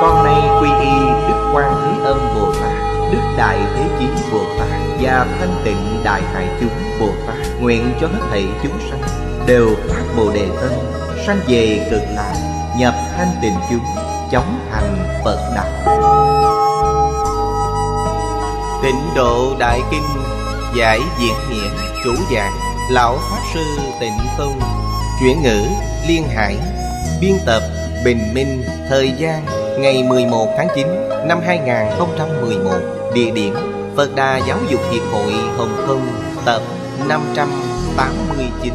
con nay quy y đức quan thế âm bồ tát đức đại thế chí bồ tát và thanh tịnh đại hải chúng bồ tát nguyện cho hết thảy chúng sanh đều phát bồ đề tâm sanh về cực lạc nhập thanh tịnh chúng chóng thành phật đạo tịnh độ đại kinh giải diễn hiện chủ giảng lão pháp sư tịnh không chuyển ngữ liên hải biên tập bình minh thời gian ngày 11 tháng 9 năm 2011, địa điểm Phật Đà Giáo dục Hiệp hội Hồng Kông tập 589.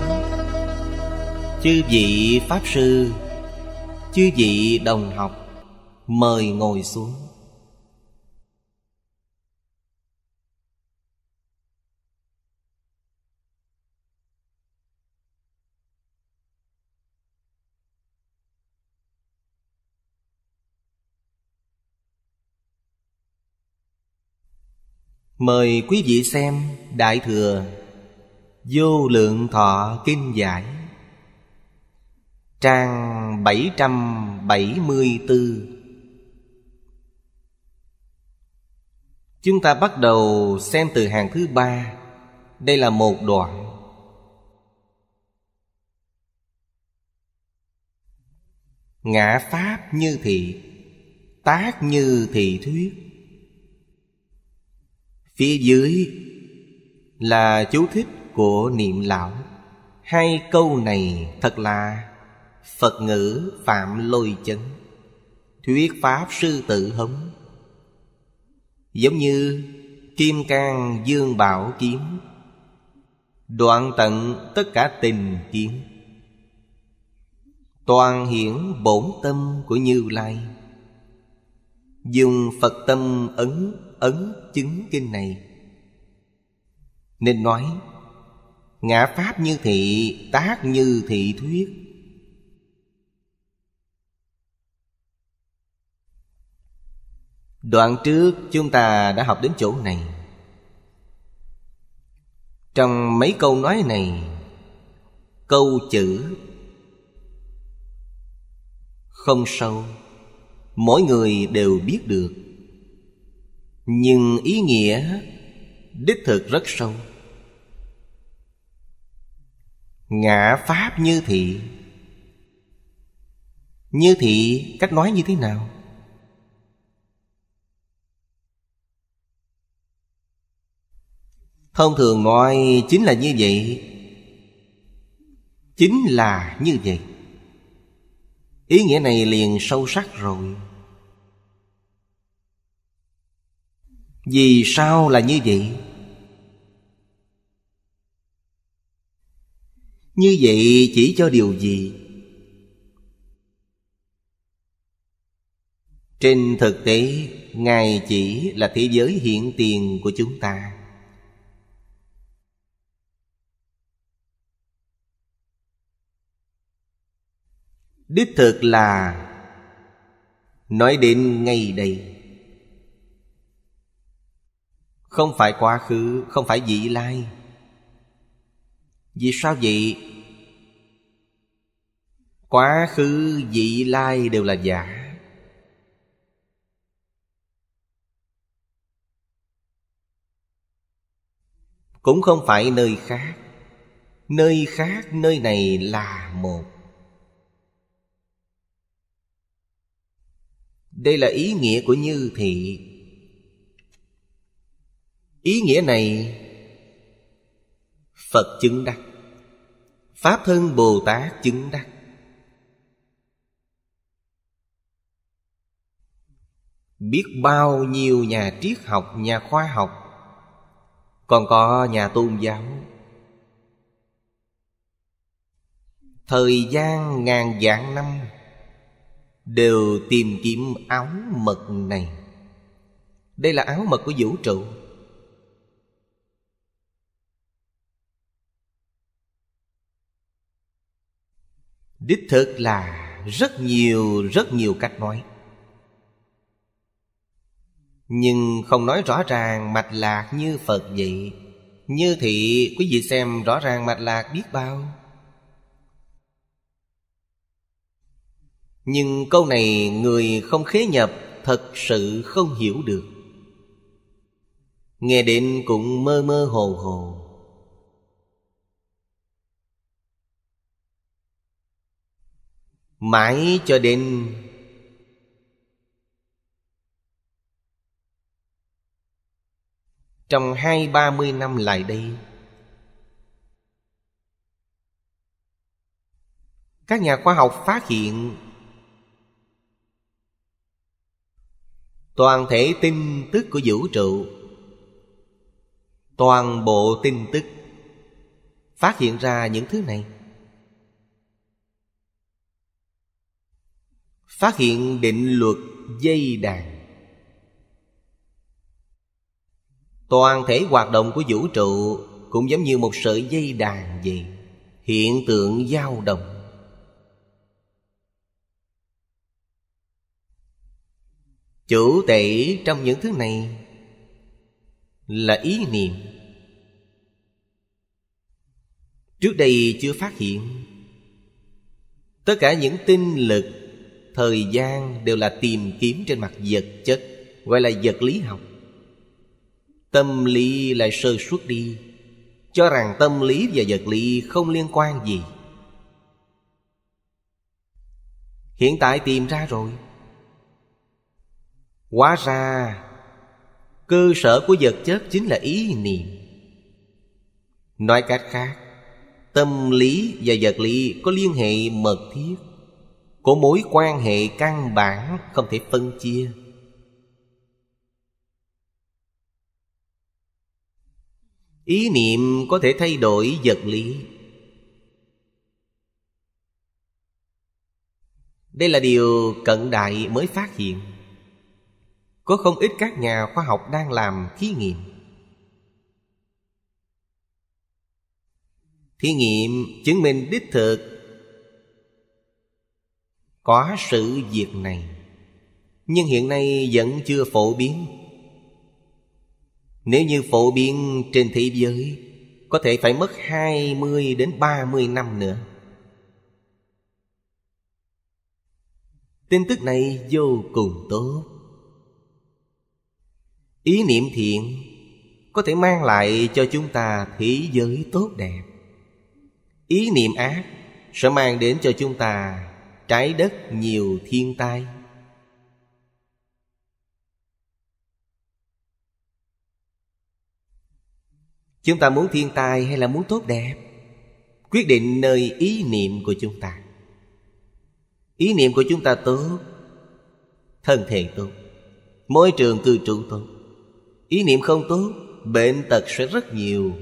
Chư vị Pháp Sư, chư vị đồng học, mời ngồi xuống. Mời quý vị xem Đại Thừa Vô Lượng Thọ Kinh Giải Trang 774 Chúng ta bắt đầu xem từ hàng thứ ba Đây là một đoạn Ngã Pháp như thị Tác như thị thuyết Phía dưới là chú thích của niệm lão Hai câu này thật là Phật ngữ Phạm Lôi Chấn Thuyết Pháp Sư Tử Hống Giống như Kim Cang Dương Bảo Kiếm Đoạn tận tất cả tình kiếm Toàn hiển bổn tâm của Như Lai Dùng Phật tâm ấn ấn chứng kinh này Nên nói Ngã Pháp như thị, tác như thị thuyết Đoạn trước chúng ta đã học đến chỗ này Trong mấy câu nói này Câu chữ Không sâu Mỗi người đều biết được nhưng ý nghĩa đích thực rất sâu ngã pháp như thị như thị cách nói như thế nào thông thường nói chính là như vậy chính là như vậy ý nghĩa này liền sâu sắc rồi Vì sao là như vậy? Như vậy chỉ cho điều gì? Trên thực tế, Ngài chỉ là thế giới hiện tiền của chúng ta. Đích thực là Nói đến ngay đây không phải quá khứ Không phải vị lai Vì sao vậy? Quá khứ vị lai đều là giả Cũng không phải nơi khác Nơi khác nơi này là một Đây là ý nghĩa của như thị ý nghĩa này phật chứng đắc pháp thân bồ tát chứng đắc biết bao nhiêu nhà triết học nhà khoa học còn có nhà tôn giáo thời gian ngàn vạn năm đều tìm kiếm áo mật này đây là áo mật của vũ trụ đích thực là rất nhiều rất nhiều cách nói nhưng không nói rõ ràng mạch lạc như phật vậy như thị quý vị xem rõ ràng mạch lạc biết bao nhưng câu này người không khế nhập thật sự không hiểu được nghe đến cũng mơ mơ hồ hồ mãi cho đến trong hai ba mươi năm lại đây các nhà khoa học phát hiện toàn thể tin tức của vũ trụ toàn bộ tin tức phát hiện ra những thứ này phát hiện định luật dây đàn toàn thể hoạt động của vũ trụ cũng giống như một sợi dây đàn vậy hiện tượng dao động chủ tể trong những thứ này là ý niệm trước đây chưa phát hiện tất cả những tinh lực thời gian đều là tìm kiếm trên mặt vật chất gọi là vật lý học tâm lý lại sơ suất đi cho rằng tâm lý và vật lý không liên quan gì hiện tại tìm ra rồi hóa ra cơ sở của vật chất chính là ý niệm nói cách khác tâm lý và vật lý có liên hệ mật thiết của mối quan hệ căn bản không thể phân chia ý niệm có thể thay đổi vật lý đây là điều cận đại mới phát hiện có không ít các nhà khoa học đang làm thí nghiệm thí nghiệm chứng minh đích thực có sự việc này nhưng hiện nay vẫn chưa phổ biến nếu như phổ biến trên thế giới có thể phải mất 20 đến 30 năm nữa tin tức này vô cùng tốt ý niệm thiện có thể mang lại cho chúng ta thế giới tốt đẹp ý niệm ác sẽ mang đến cho chúng ta trái đất nhiều thiên tai chúng ta muốn thiên tai hay là muốn tốt đẹp quyết định nơi ý niệm của chúng ta ý niệm của chúng ta tốt thân thể tốt môi trường cư trú tốt ý niệm không tốt bệnh tật sẽ rất nhiều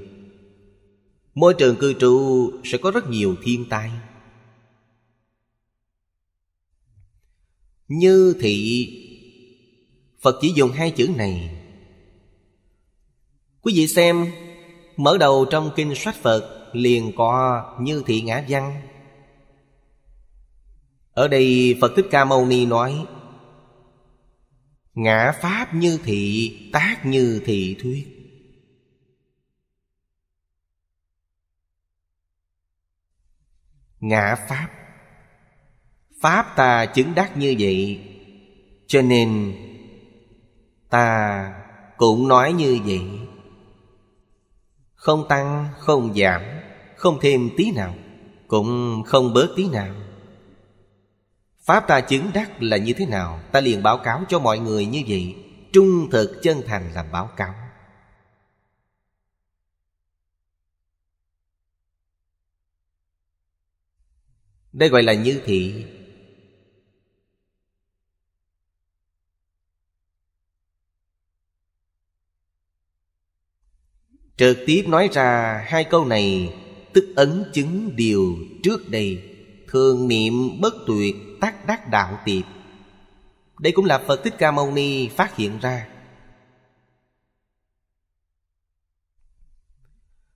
môi trường cư trú sẽ có rất nhiều thiên tai Như thị Phật chỉ dùng hai chữ này Quý vị xem Mở đầu trong kinh sách Phật Liền có như thị ngã văn Ở đây Phật Thích Ca Mâu Ni nói Ngã pháp như thị Tác như thị thuyết Ngã pháp pháp ta chứng đắc như vậy cho nên ta cũng nói như vậy không tăng không giảm không thêm tí nào cũng không bớt tí nào pháp ta chứng đắc là như thế nào ta liền báo cáo cho mọi người như vậy trung thực chân thành làm báo cáo đây gọi là như thị Trực tiếp nói ra hai câu này Tức ấn chứng điều trước đây Thường niệm bất tuyệt tác đắc đạo tiệp Đây cũng là Phật Thích Ca Mâu Ni phát hiện ra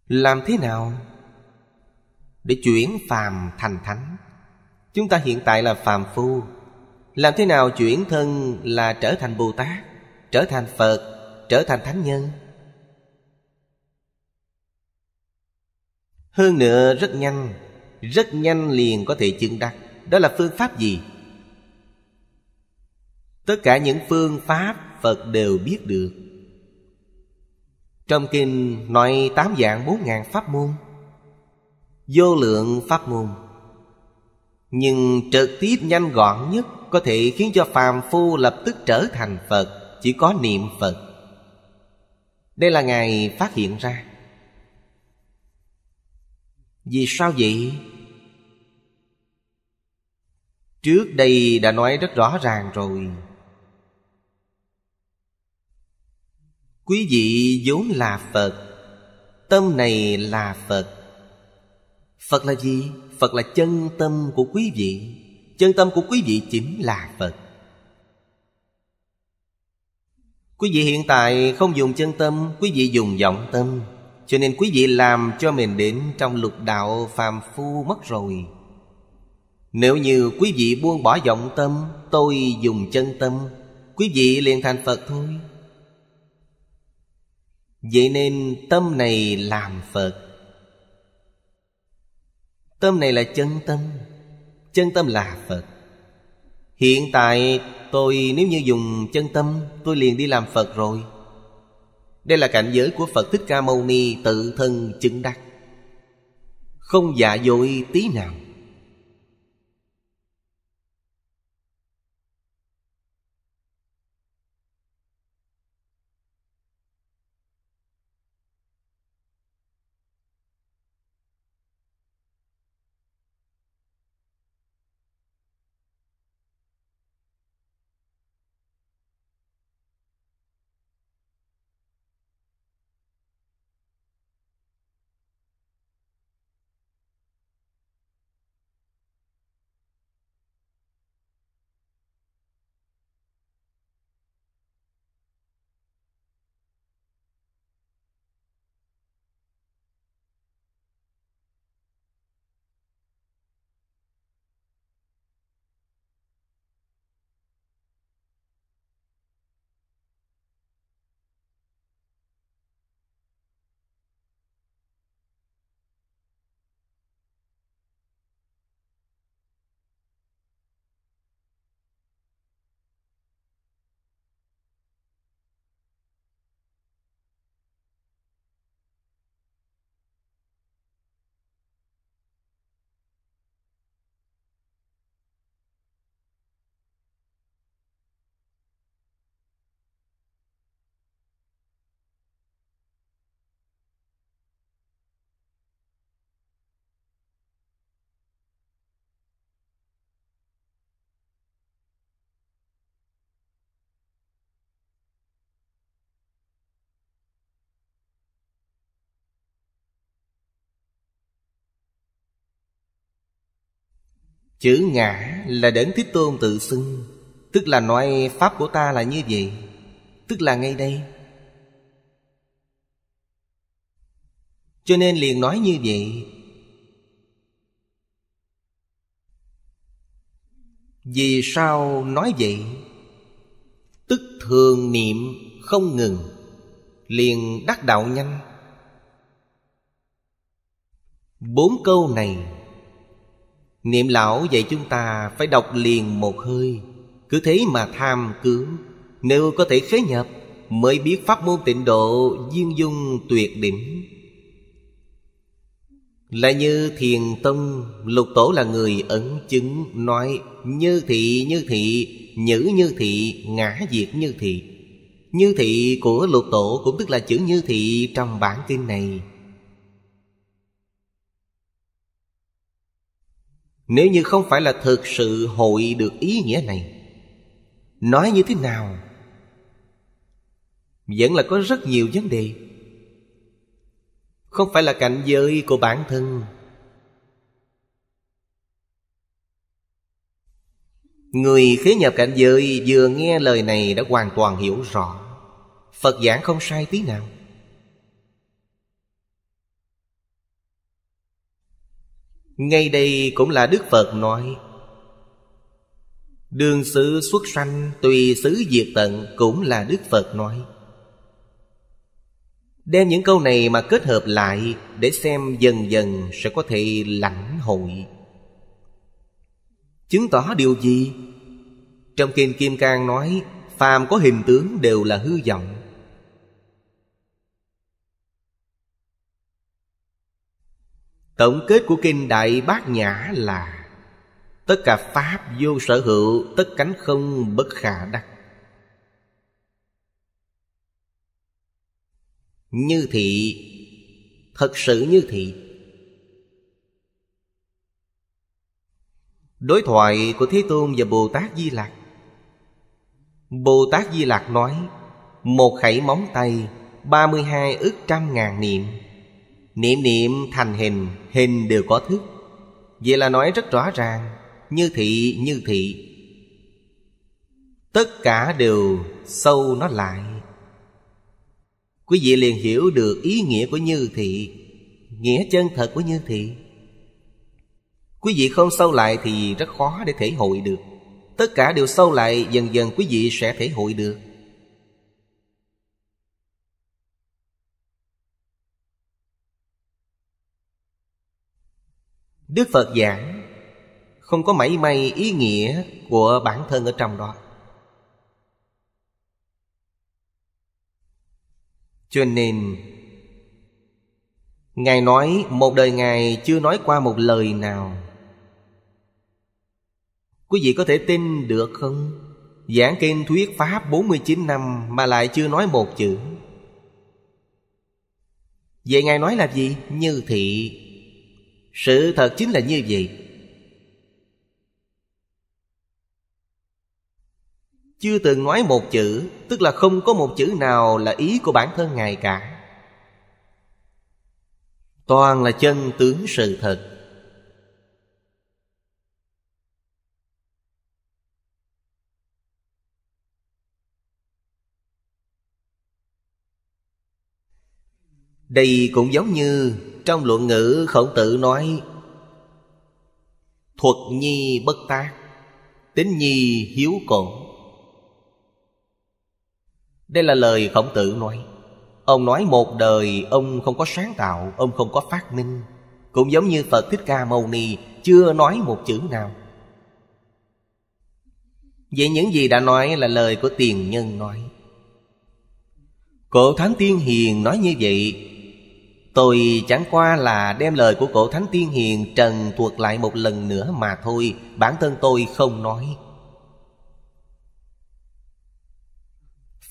Làm thế nào để chuyển phàm thành thánh Chúng ta hiện tại là phàm phu Làm thế nào chuyển thân là trở thành Bồ Tát Trở thành Phật Trở thành Thánh Nhân Hơn nữa rất nhanh Rất nhanh liền có thể chứng đắc Đó là phương pháp gì? Tất cả những phương pháp Phật đều biết được Trong kinh nói tám dạng bốn ngàn pháp môn Vô lượng pháp môn Nhưng trực tiếp nhanh gọn nhất Có thể khiến cho phàm phu lập tức trở thành Phật Chỉ có niệm Phật Đây là Ngài phát hiện ra vì sao vậy? Trước đây đã nói rất rõ ràng rồi Quý vị vốn là Phật Tâm này là Phật Phật là gì? Phật là chân tâm của quý vị Chân tâm của quý vị chính là Phật Quý vị hiện tại không dùng chân tâm Quý vị dùng vọng tâm cho nên quý vị làm cho mình đến trong lục đạo phàm phu mất rồi Nếu như quý vị buông bỏ vọng tâm Tôi dùng chân tâm Quý vị liền thành Phật thôi Vậy nên tâm này làm Phật Tâm này là chân tâm Chân tâm là Phật Hiện tại tôi nếu như dùng chân tâm Tôi liền đi làm Phật rồi đây là cảnh giới của Phật Thích Ca Mâu Ni tự thân chứng đắc Không dạ dội tí nào Chữ ngã là đến Thích Tôn tự xưng Tức là nói Pháp của ta là như vậy Tức là ngay đây Cho nên liền nói như vậy Vì sao nói vậy? Tức thường niệm không ngừng Liền đắc đạo nhanh Bốn câu này Niệm lão dạy chúng ta phải đọc liền một hơi Cứ thế mà tham cứu Nếu có thể khế nhập Mới biết pháp môn tịnh độ Duyên dung tuyệt đỉnh Là như thiền tông Lục tổ là người ấn chứng Nói như thị như thị Nhữ như thị ngã diệt như thị Như thị của lục tổ Cũng tức là chữ như thị trong bản kinh này Nếu như không phải là thực sự hội được ý nghĩa này Nói như thế nào Vẫn là có rất nhiều vấn đề Không phải là cảnh giới của bản thân Người khế nhập cảnh giới vừa nghe lời này đã hoàn toàn hiểu rõ Phật giảng không sai tí nào Ngay đây cũng là Đức Phật nói Đường xứ xuất sanh tùy xứ diệt tận cũng là Đức Phật nói Đem những câu này mà kết hợp lại Để xem dần dần sẽ có thể lãnh hội Chứng tỏ điều gì? Trong kinh Kim Cang nói Phàm có hình tướng đều là hư vọng Tổng kết của kinh Đại Bát Nhã là Tất cả Pháp vô sở hữu Tất cánh không bất khả đắc Như thị Thật sự như thị Đối thoại của Thế Tôn và Bồ Tát Di Lặc Bồ Tát Di Lặc nói Một khẩy móng tay ba mươi hai ức trăm ngàn niệm Niệm niệm thành hình Hình đều có thức Vậy là nói rất rõ ràng Như thị như thị Tất cả đều sâu nó lại Quý vị liền hiểu được ý nghĩa của như thị Nghĩa chân thật của như thị Quý vị không sâu lại thì rất khó để thể hội được Tất cả đều sâu lại dần dần quý vị sẽ thể hội được Đức Phật giảng Không có mảy may ý nghĩa của bản thân ở trong đó Cho nên Ngài nói một đời Ngài chưa nói qua một lời nào Quý vị có thể tin được không? Giảng kinh thuyết Pháp 49 năm mà lại chưa nói một chữ Vậy Ngài nói là gì? Như thị sự thật chính là như vậy chưa từng nói một chữ tức là không có một chữ nào là ý của bản thân ngài cả toàn là chân tướng sự thật đây cũng giống như trong luận ngữ khổng tử nói Thuật nhi bất tác Tính nhi hiếu cổ Đây là lời khổng tử nói Ông nói một đời ông không có sáng tạo Ông không có phát minh Cũng giống như Phật Thích Ca Mâu Ni Chưa nói một chữ nào Vậy những gì đã nói là lời của tiền nhân nói Cổ Thánh Tiên Hiền nói như vậy Tôi chẳng qua là đem lời của cổ Thánh Tiên Hiền trần thuộc lại một lần nữa mà thôi Bản thân tôi không nói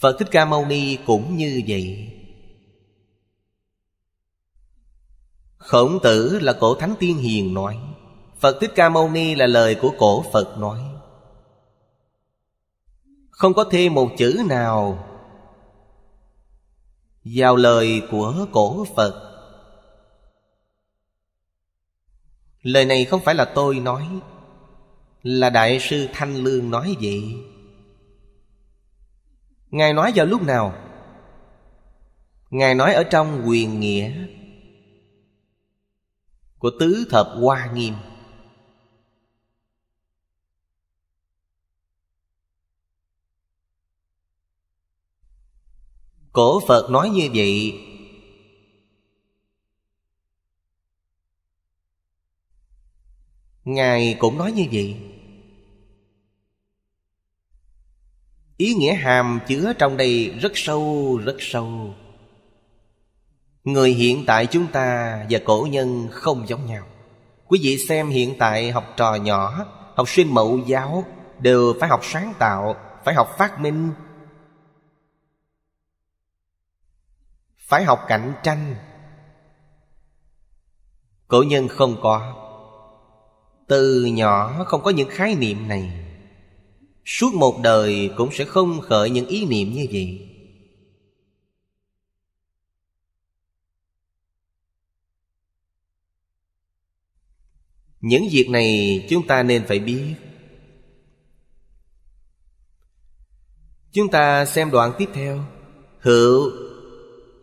Phật Thích Ca Mâu Ni cũng như vậy Khổng tử là cổ Thánh Tiên Hiền nói Phật Thích Ca Mâu Ni là lời của cổ Phật nói Không có thêm một chữ nào vào lời của cổ phật Lời này không phải là tôi nói Là Đại sư Thanh Lương nói vậy Ngài nói vào lúc nào? Ngài nói ở trong quyền nghĩa Của tứ thập hoa nghiêm Cổ Phật nói như vậy ngài cũng nói như vậy ý nghĩa hàm chứa trong đây rất sâu rất sâu người hiện tại chúng ta và cổ nhân không giống nhau quý vị xem hiện tại học trò nhỏ học sinh mẫu giáo đều phải học sáng tạo phải học phát minh phải học cạnh tranh cổ nhân không có từ nhỏ không có những khái niệm này suốt một đời cũng sẽ không khởi những ý niệm như vậy những việc này chúng ta nên phải biết chúng ta xem đoạn tiếp theo hữu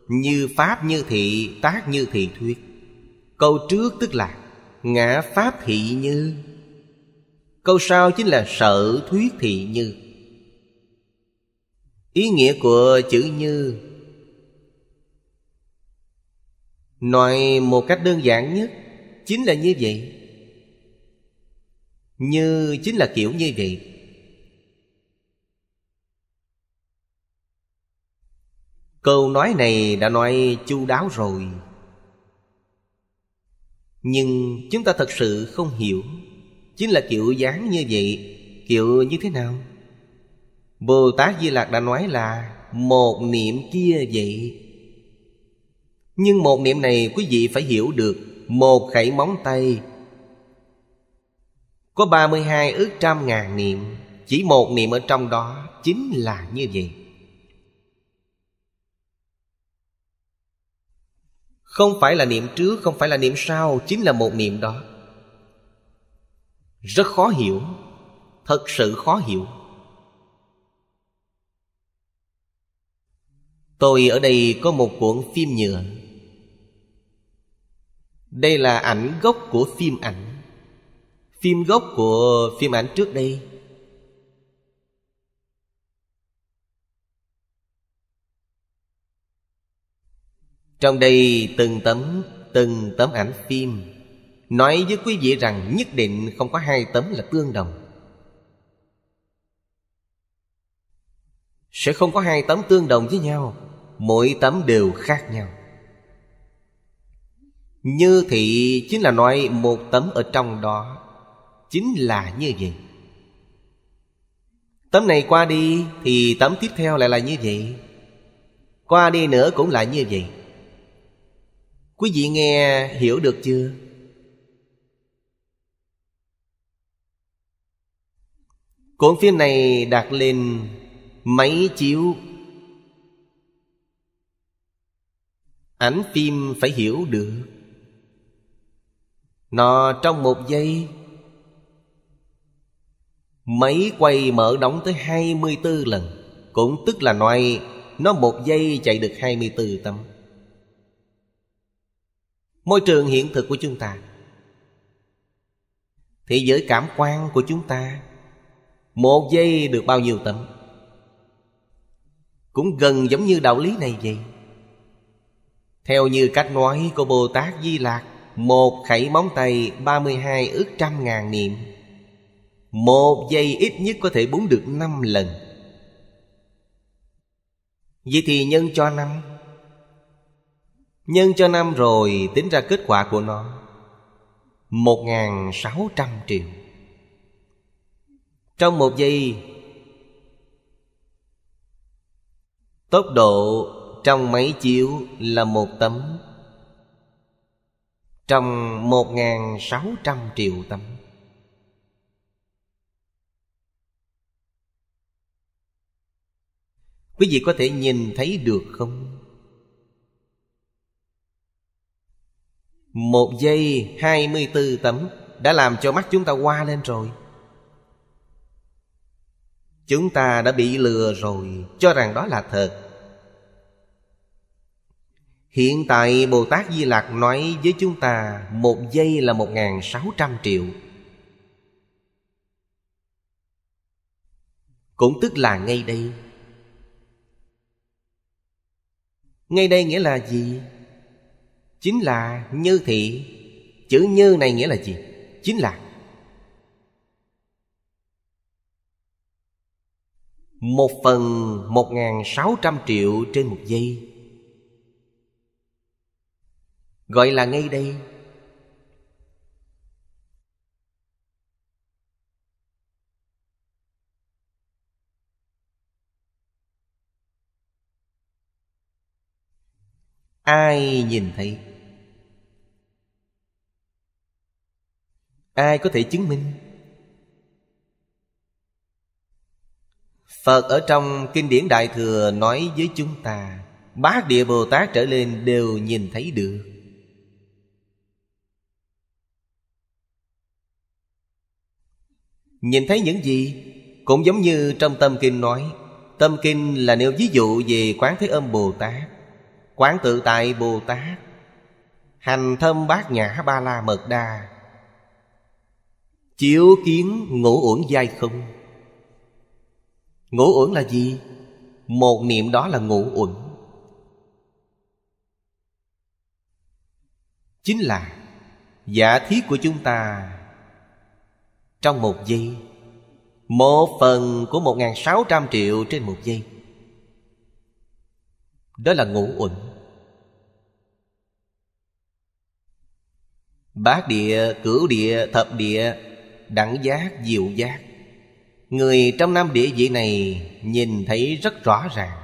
như pháp như thị tác như thị thuyết câu trước tức là ngã pháp thị như câu sau chính là sở thuyết thị như ý nghĩa của chữ như nói một cách đơn giản nhất chính là như vậy như chính là kiểu như vậy câu nói này đã nói chu đáo rồi nhưng chúng ta thật sự không hiểu chính là kiểu dáng như vậy kiểu như thế nào bồ tát di lạc đã nói là một niệm kia vậy nhưng một niệm này quý vị phải hiểu được một khẩy móng tay có 32 ước trăm ngàn niệm Chỉ một niệm ở trong đó chính là như vậy Không phải là niệm trước Không phải là niệm sau Chính là một niệm đó Rất khó hiểu Thật sự khó hiểu Tôi ở đây có một cuộn phim nhựa Đây là ảnh gốc của phim ảnh Phim gốc của phim ảnh trước đây Trong đây từng tấm Từng tấm ảnh phim Nói với quý vị rằng nhất định không có hai tấm là tương đồng Sẽ không có hai tấm tương đồng với nhau Mỗi tấm đều khác nhau Như thị chính là nói một tấm ở trong đó Chính là như vậy Tấm này qua đi thì tấm tiếp theo lại là như vậy Qua đi nữa cũng là như vậy quý vị nghe hiểu được chưa cuốn phim này đặt lên máy chiếu ảnh phim phải hiểu được nó trong một giây Máy quay mở đóng tới 24 lần Cũng tức là nói Nó một giây chạy được 24 tấm môi trường hiện thực của chúng ta thế giới cảm quan của chúng ta một giây được bao nhiêu tấm cũng gần giống như đạo lý này vậy theo như cách nói của bồ tát di lạc một khẩy móng tay ba mươi hai ước trăm ngàn niệm Một giây ít nhất có thể búng được năm lần Vậy thì nhân cho năm Nhân cho năm rồi tính ra kết quả của nó một ngàn sáu trăm triệu Trong một giây Tốc độ trong máy chiếu là một tấm Trong một ngàn sáu trăm triệu tấm Quý vị có thể nhìn thấy được không? Một giây 24 tấm đã làm cho mắt chúng ta qua lên rồi. Chúng ta đã bị lừa rồi, cho rằng đó là thật. Hiện tại Bồ Tát Di Lạc nói với chúng ta một giây là 1.600 triệu. Cũng tức là ngay đây. Ngay đây nghĩa là gì? chính là như thị chữ như này nghĩa là gì chính là một phần một ngàn sáu trăm triệu trên một giây gọi là ngay đây ai nhìn thấy ai có thể chứng minh phật ở trong kinh điển đại thừa nói với chúng ta bát địa bồ tát trở lên đều nhìn thấy được nhìn thấy những gì cũng giống như trong tâm kinh nói tâm kinh là nêu ví dụ về quán thế âm bồ tát quán tự tại bồ tát hành thâm bát nhã ba la mật đa Chiếu kiến ngũ uẩn dai không Ngũ uẩn là gì? Một niệm đó là ngũ uẩn Chính là giả thiết của chúng ta Trong một giây Một phần của một ngàn sáu trăm triệu trên một giây Đó là ngũ uẩn Bát địa, cửu địa, thập địa đẳng giác diệu giác người trong nam địa vị này nhìn thấy rất rõ ràng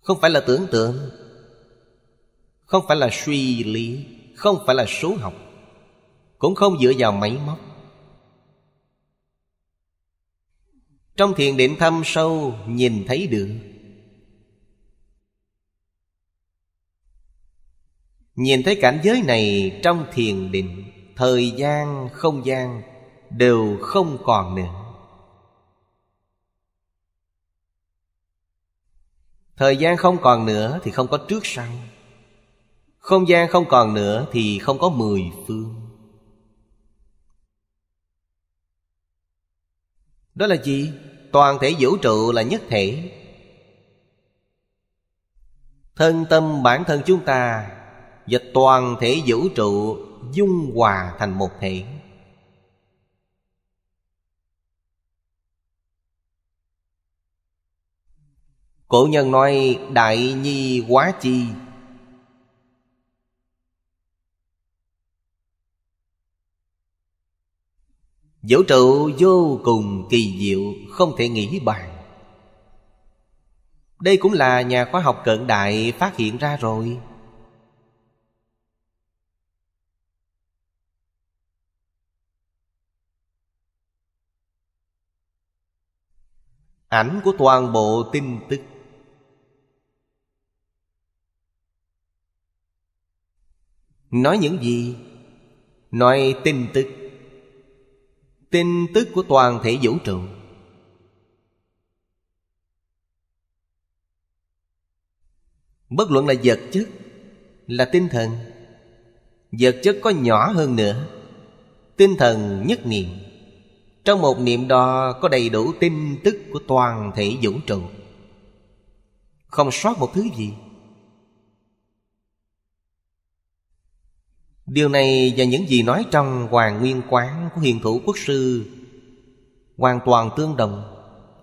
không phải là tưởng tượng không phải là suy lý không phải là số học cũng không dựa vào máy móc trong thiền định thâm sâu nhìn thấy được Nhìn thấy cảnh giới này trong thiền định Thời gian, không gian đều không còn nữa Thời gian không còn nữa thì không có trước sau Không gian không còn nữa thì không có mười phương Đó là gì? Toàn thể vũ trụ là nhất thể Thân tâm bản thân chúng ta và toàn thể vũ trụ dung hòa thành một thể cổ nhân nói đại nhi quá chi vũ trụ vô cùng kỳ diệu không thể nghĩ bàn đây cũng là nhà khoa học cận đại phát hiện ra rồi ảnh của toàn bộ tin tức nói những gì nói tin tức tin tức của toàn thể vũ trụ bất luận là vật chất là tinh thần vật chất có nhỏ hơn nữa tinh thần nhất niệm trong một niệm đo có đầy đủ tin tức của toàn thể vũ trụ Không sót một thứ gì Điều này và những gì nói trong Hoàng Nguyên Quán của Hiền Thủ Quốc Sư Hoàn toàn tương đồng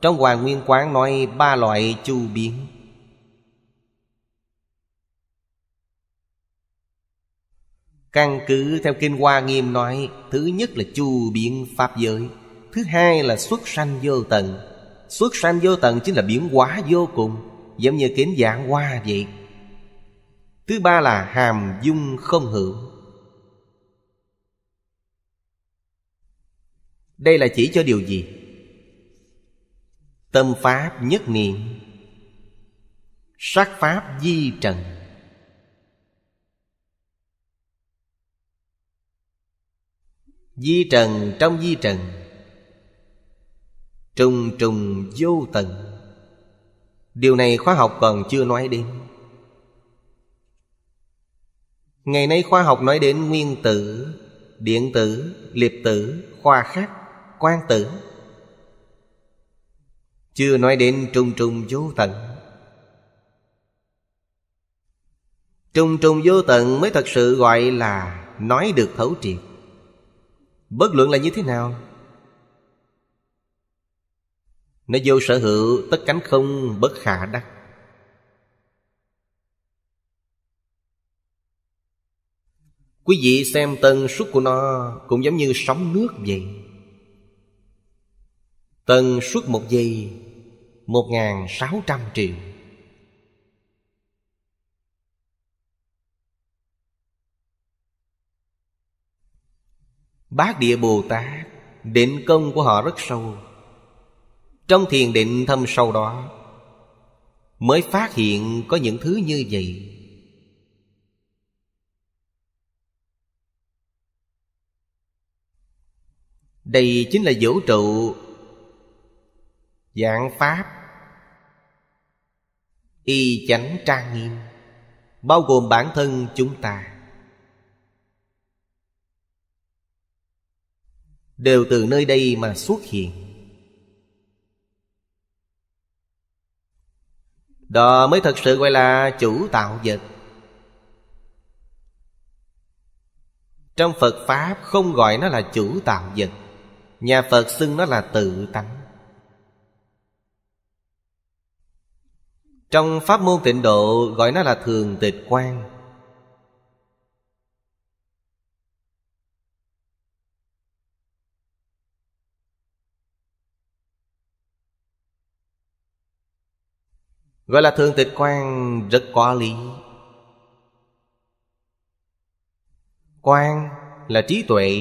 Trong Hoàng Nguyên Quán nói ba loại chu biến Căn cứ theo Kinh Hoa Nghiêm nói Thứ nhất là chu biến Pháp giới Thứ hai là xuất sanh vô tận Xuất sanh vô tận chính là biến hóa vô cùng Giống như kính dạng hoa vậy Thứ ba là hàm dung không hữu Đây là chỉ cho điều gì? Tâm Pháp nhất niệm Sắc Pháp di trần Di trần trong di trần trùng trùng vô tận điều này khoa học còn chưa nói đến ngày nay khoa học nói đến nguyên tử điện tử liệt tử khoa khắc quan tử chưa nói đến trùng trùng vô tận trùng trùng vô tận mới thật sự gọi là nói được thấu triệt bất luận là như thế nào nó vô sở hữu tất cánh không bất khả đắc Quý vị xem tần suất của nó Cũng giống như sóng nước vậy Tần suất một giây Một ngàn sáu trăm triệu bác Địa Bồ Tát Định công của họ rất sâu trong thiền định thâm sâu đó Mới phát hiện có những thứ như vậy Đây chính là vũ trụ Dạng Pháp Y chánh trang nghiêm Bao gồm bản thân chúng ta Đều từ nơi đây mà xuất hiện đó mới thật sự gọi là chủ tạo vật trong phật pháp không gọi nó là chủ tạo vật nhà phật xưng nó là tự tánh trong pháp môn tịnh độ gọi nó là thường tịch quan Gọi là thường tịch quan rất có lý Quan là trí tuệ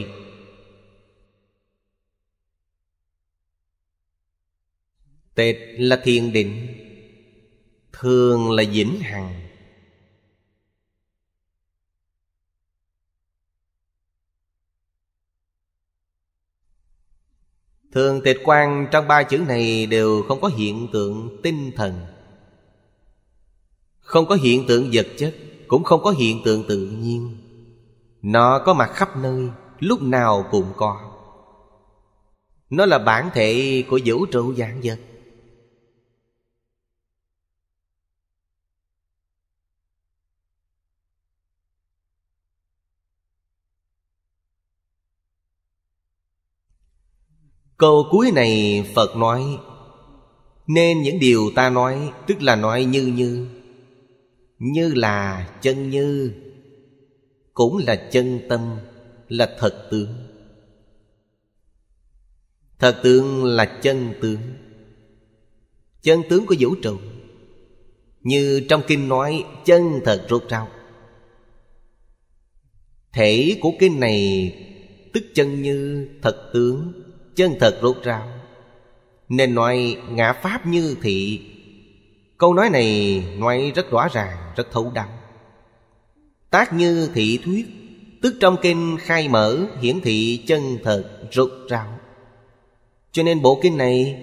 Tịch là thiền định Thường là vĩnh hằng Thường tịch quan trong ba chữ này đều không có hiện tượng tinh thần không có hiện tượng vật chất Cũng không có hiện tượng tự nhiên Nó có mặt khắp nơi Lúc nào cũng có Nó là bản thể của vũ trụ dạng vật Câu cuối này Phật nói Nên những điều ta nói Tức là nói như như như là chân như cũng là chân tâm là thật tướng thật tướng là chân tướng chân tướng của vũ trụ như trong kinh nói chân thật rốt ráo thể của kinh này tức chân như thật tướng chân thật rốt ráo nên nói ngã pháp như thị Câu nói này nói rất rõ ràng, rất thấu đáo. Tác như thị thuyết, tức trong kinh khai mở hiển thị chân thật rụt rạo. Cho nên bộ kinh này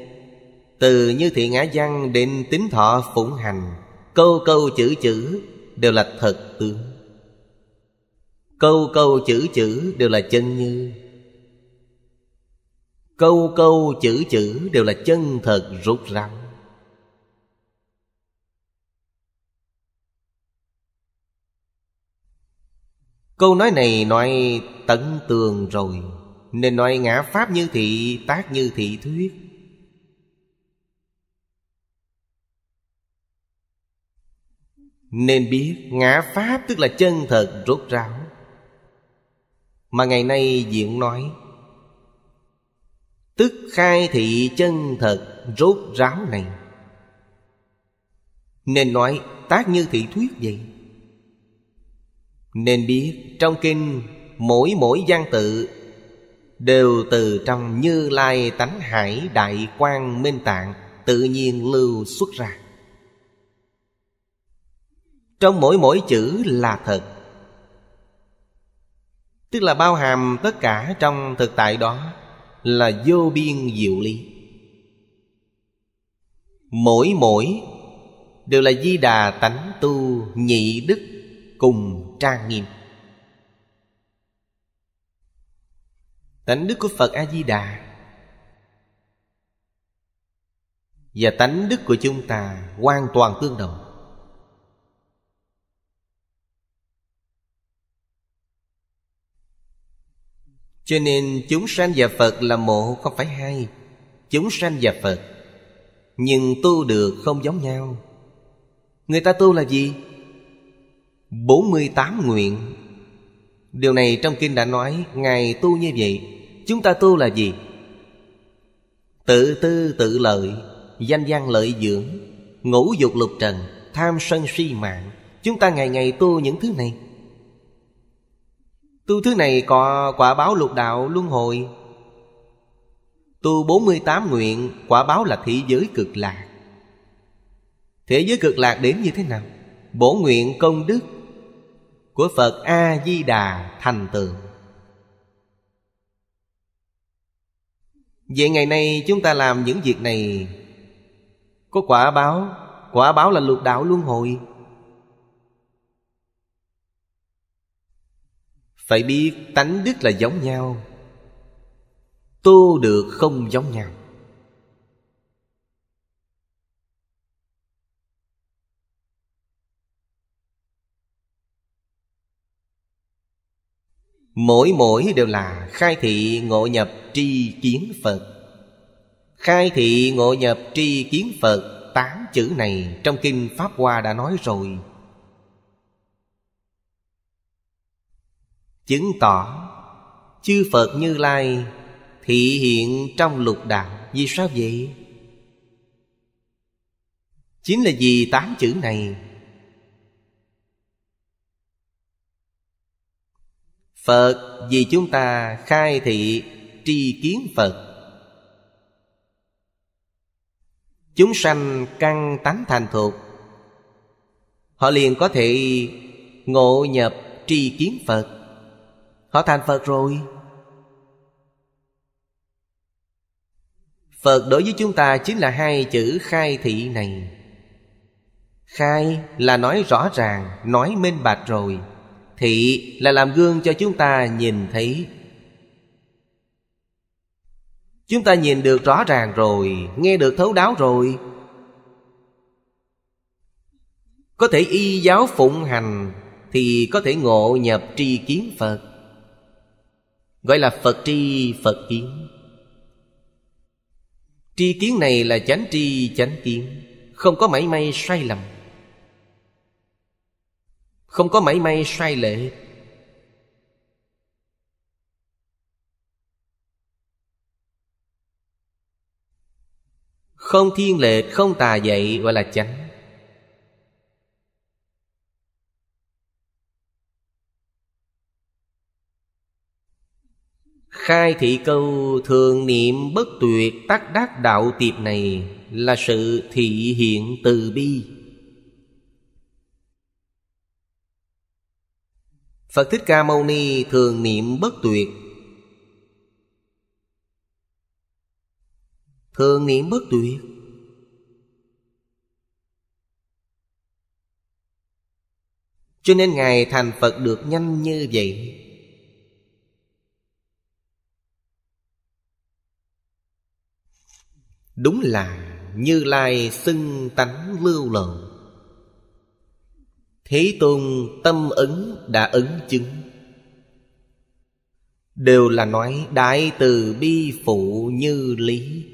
từ như thị ngã văn đến tính thọ phụng hành, câu câu chữ chữ đều là thật tướng. Câu câu chữ chữ đều là chân như. Câu câu chữ chữ đều là chân thật rút ráo. Câu nói này nói tận tường rồi Nên nói ngã pháp như thị tác như thị thuyết Nên biết ngã pháp tức là chân thật rốt ráo Mà ngày nay diễn nói Tức khai thị chân thật rốt ráo này Nên nói tác như thị thuyết vậy nên biết trong kinh mỗi mỗi gian tự Đều từ trong như lai tánh hải đại quang minh tạng Tự nhiên lưu xuất ra Trong mỗi mỗi chữ là thật Tức là bao hàm tất cả trong thực tại đó Là vô biên diệu lý Mỗi mỗi đều là di đà tánh tu nhị đức cùng trang nghiêm tánh đức của phật a di đà và tánh đức của chúng ta hoàn toàn tương đồng cho nên chúng sanh và phật là một không phải hai chúng sanh và phật nhưng tu được không giống nhau người ta tu là gì 48 nguyện Điều này trong kinh đã nói Ngài tu như vậy Chúng ta tu là gì? Tự tư tự lợi Danh gian lợi dưỡng Ngũ dục lục trần Tham sân si mạng Chúng ta ngày ngày tu những thứ này Tu thứ này có quả báo lục đạo luân hồi Tu 48 nguyện Quả báo là thế giới cực lạc Thế giới cực lạc đến như thế nào? Bổ nguyện công đức của Phật A Di Đà thành tựu. Vậy ngày nay chúng ta làm những việc này có quả báo, quả báo là lục đạo luân hồi. Phải biết tánh đức là giống nhau, tu được không giống nhau. Mỗi mỗi đều là khai thị ngộ nhập tri kiến Phật Khai thị ngộ nhập tri kiến Phật Tám chữ này trong Kinh Pháp Hoa đã nói rồi Chứng tỏ Chư Phật Như Lai Thị hiện trong lục đạo Vì sao vậy? Chính là vì tám chữ này Phật vì chúng ta khai thị tri kiến Phật Chúng sanh căn tánh thành thuộc Họ liền có thể ngộ nhập tri kiến Phật Họ thành Phật rồi Phật đối với chúng ta chính là hai chữ khai thị này Khai là nói rõ ràng, nói minh bạch rồi thị là làm gương cho chúng ta nhìn thấy chúng ta nhìn được rõ ràng rồi nghe được thấu đáo rồi có thể y giáo phụng hành thì có thể ngộ nhập tri kiến phật gọi là phật tri phật kiến tri kiến này là chánh tri chánh kiến không có mảy may sai lầm không có mảy may sai lệ không thiên lệch không tà dạy gọi là chánh khai thị câu thường niệm bất tuyệt tác đắc đạo tiệp này là sự thị hiện từ bi Phật Thích Ca Mâu Ni thường niệm bất tuyệt Thường niệm bất tuyệt Cho nên Ngài thành Phật được nhanh như vậy Đúng là Như Lai xưng tánh lưu lợi Thế Tôn tâm ứng đã ứng chứng Đều là nói Đại từ bi phụ như lý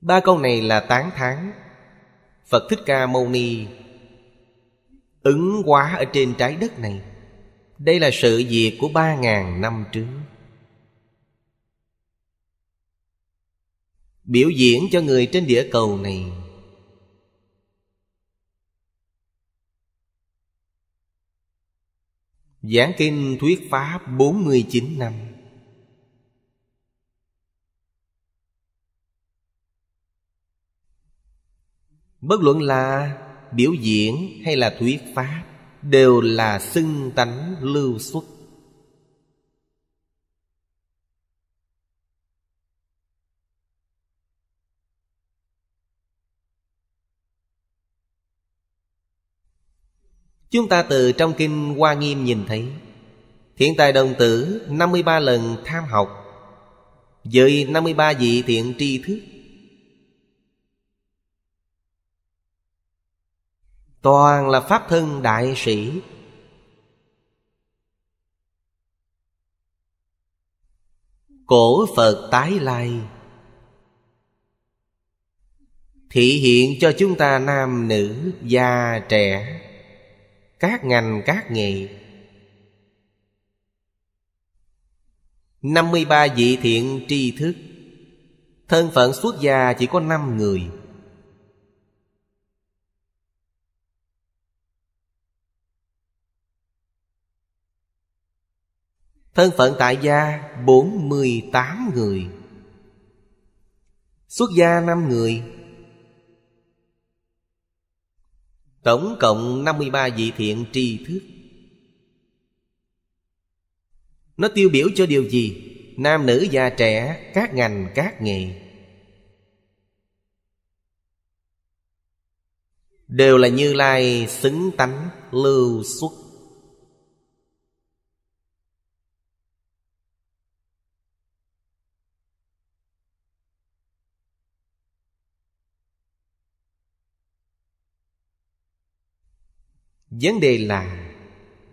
Ba câu này là tán thán Phật Thích Ca Mâu Ni Ứng quá ở trên trái đất này Đây là sự việc của ba ngàn năm trước Biểu diễn cho người trên địa cầu này Giảng kinh thuyết pháp 49 năm Bất luận là biểu diễn hay là thuyết pháp Đều là xưng tánh lưu xuất Chúng ta từ trong kinh Hoa Nghiêm nhìn thấy Thiện tài đồng tử 53 lần tham học Với 53 vị thiện tri thức Toàn là pháp thân đại sĩ Cổ Phật tái lai Thị hiện cho chúng ta nam nữ, già trẻ các ngành các nghề 53 vị thiện tri thức Thân phận xuất gia chỉ có 5 người Thân phận tại gia 48 người Xuất gia 5 người Tổng cộng 53 vị thiện tri thức Nó tiêu biểu cho điều gì? Nam nữ già trẻ, các ngành, các nghề Đều là Như Lai xứng tánh lưu xuất vấn đề là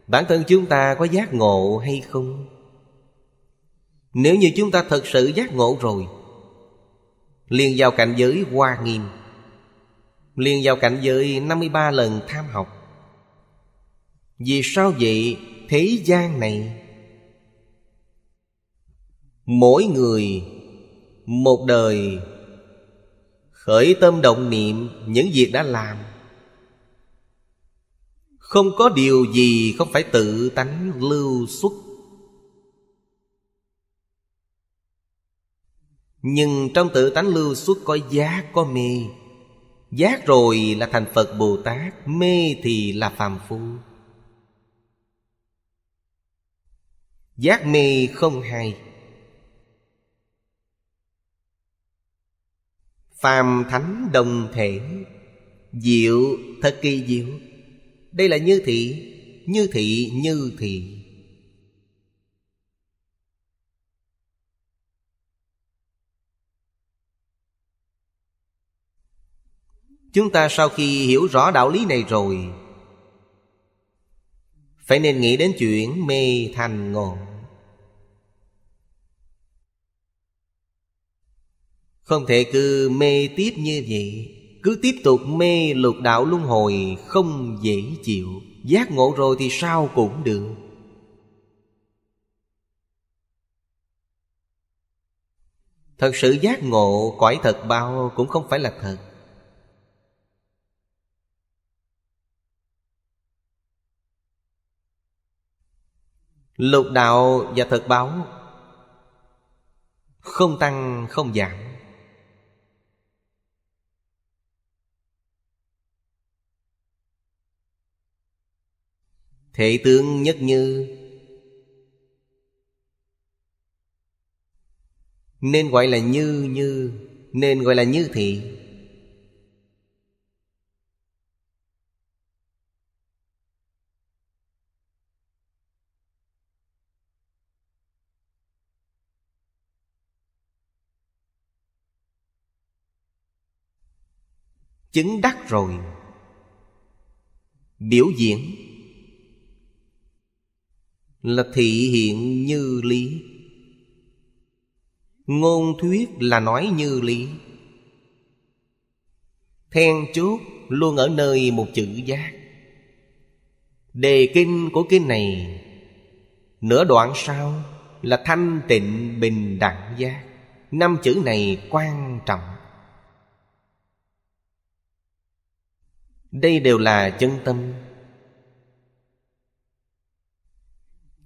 bản thân chúng ta có giác ngộ hay không nếu như chúng ta thật sự giác ngộ rồi liền vào cảnh giới hoa nghiêm liền vào cảnh giới 53 lần tham học vì sao vậy thế gian này mỗi người một đời khởi tâm động niệm những việc đã làm không có điều gì không phải tự tánh lưu xuất Nhưng trong tự tánh lưu xuất có giác có mê Giác rồi là thành Phật Bồ Tát Mê thì là phàm phu Giác mê không hay Phàm thánh đồng thể Diệu thật kỳ diệu đây là như thị Như thị như thị Chúng ta sau khi hiểu rõ đạo lý này rồi Phải nên nghĩ đến chuyện mê thành ngộ Không thể cứ mê tiếp như vậy cứ tiếp tục mê lục đạo luân hồi không dễ chịu giác ngộ rồi thì sao cũng được thật sự giác ngộ cõi thật bao cũng không phải là thật lục đạo và thật báo không tăng không giảm Thể tướng nhất như Nên gọi là như như Nên gọi là như thị Chứng đắc rồi Biểu diễn là thị hiện như lý ngôn thuyết là nói như lý then chốt luôn ở nơi một chữ giác đề kinh của kinh này nửa đoạn sau là thanh tịnh bình đẳng giác năm chữ này quan trọng đây đều là chân tâm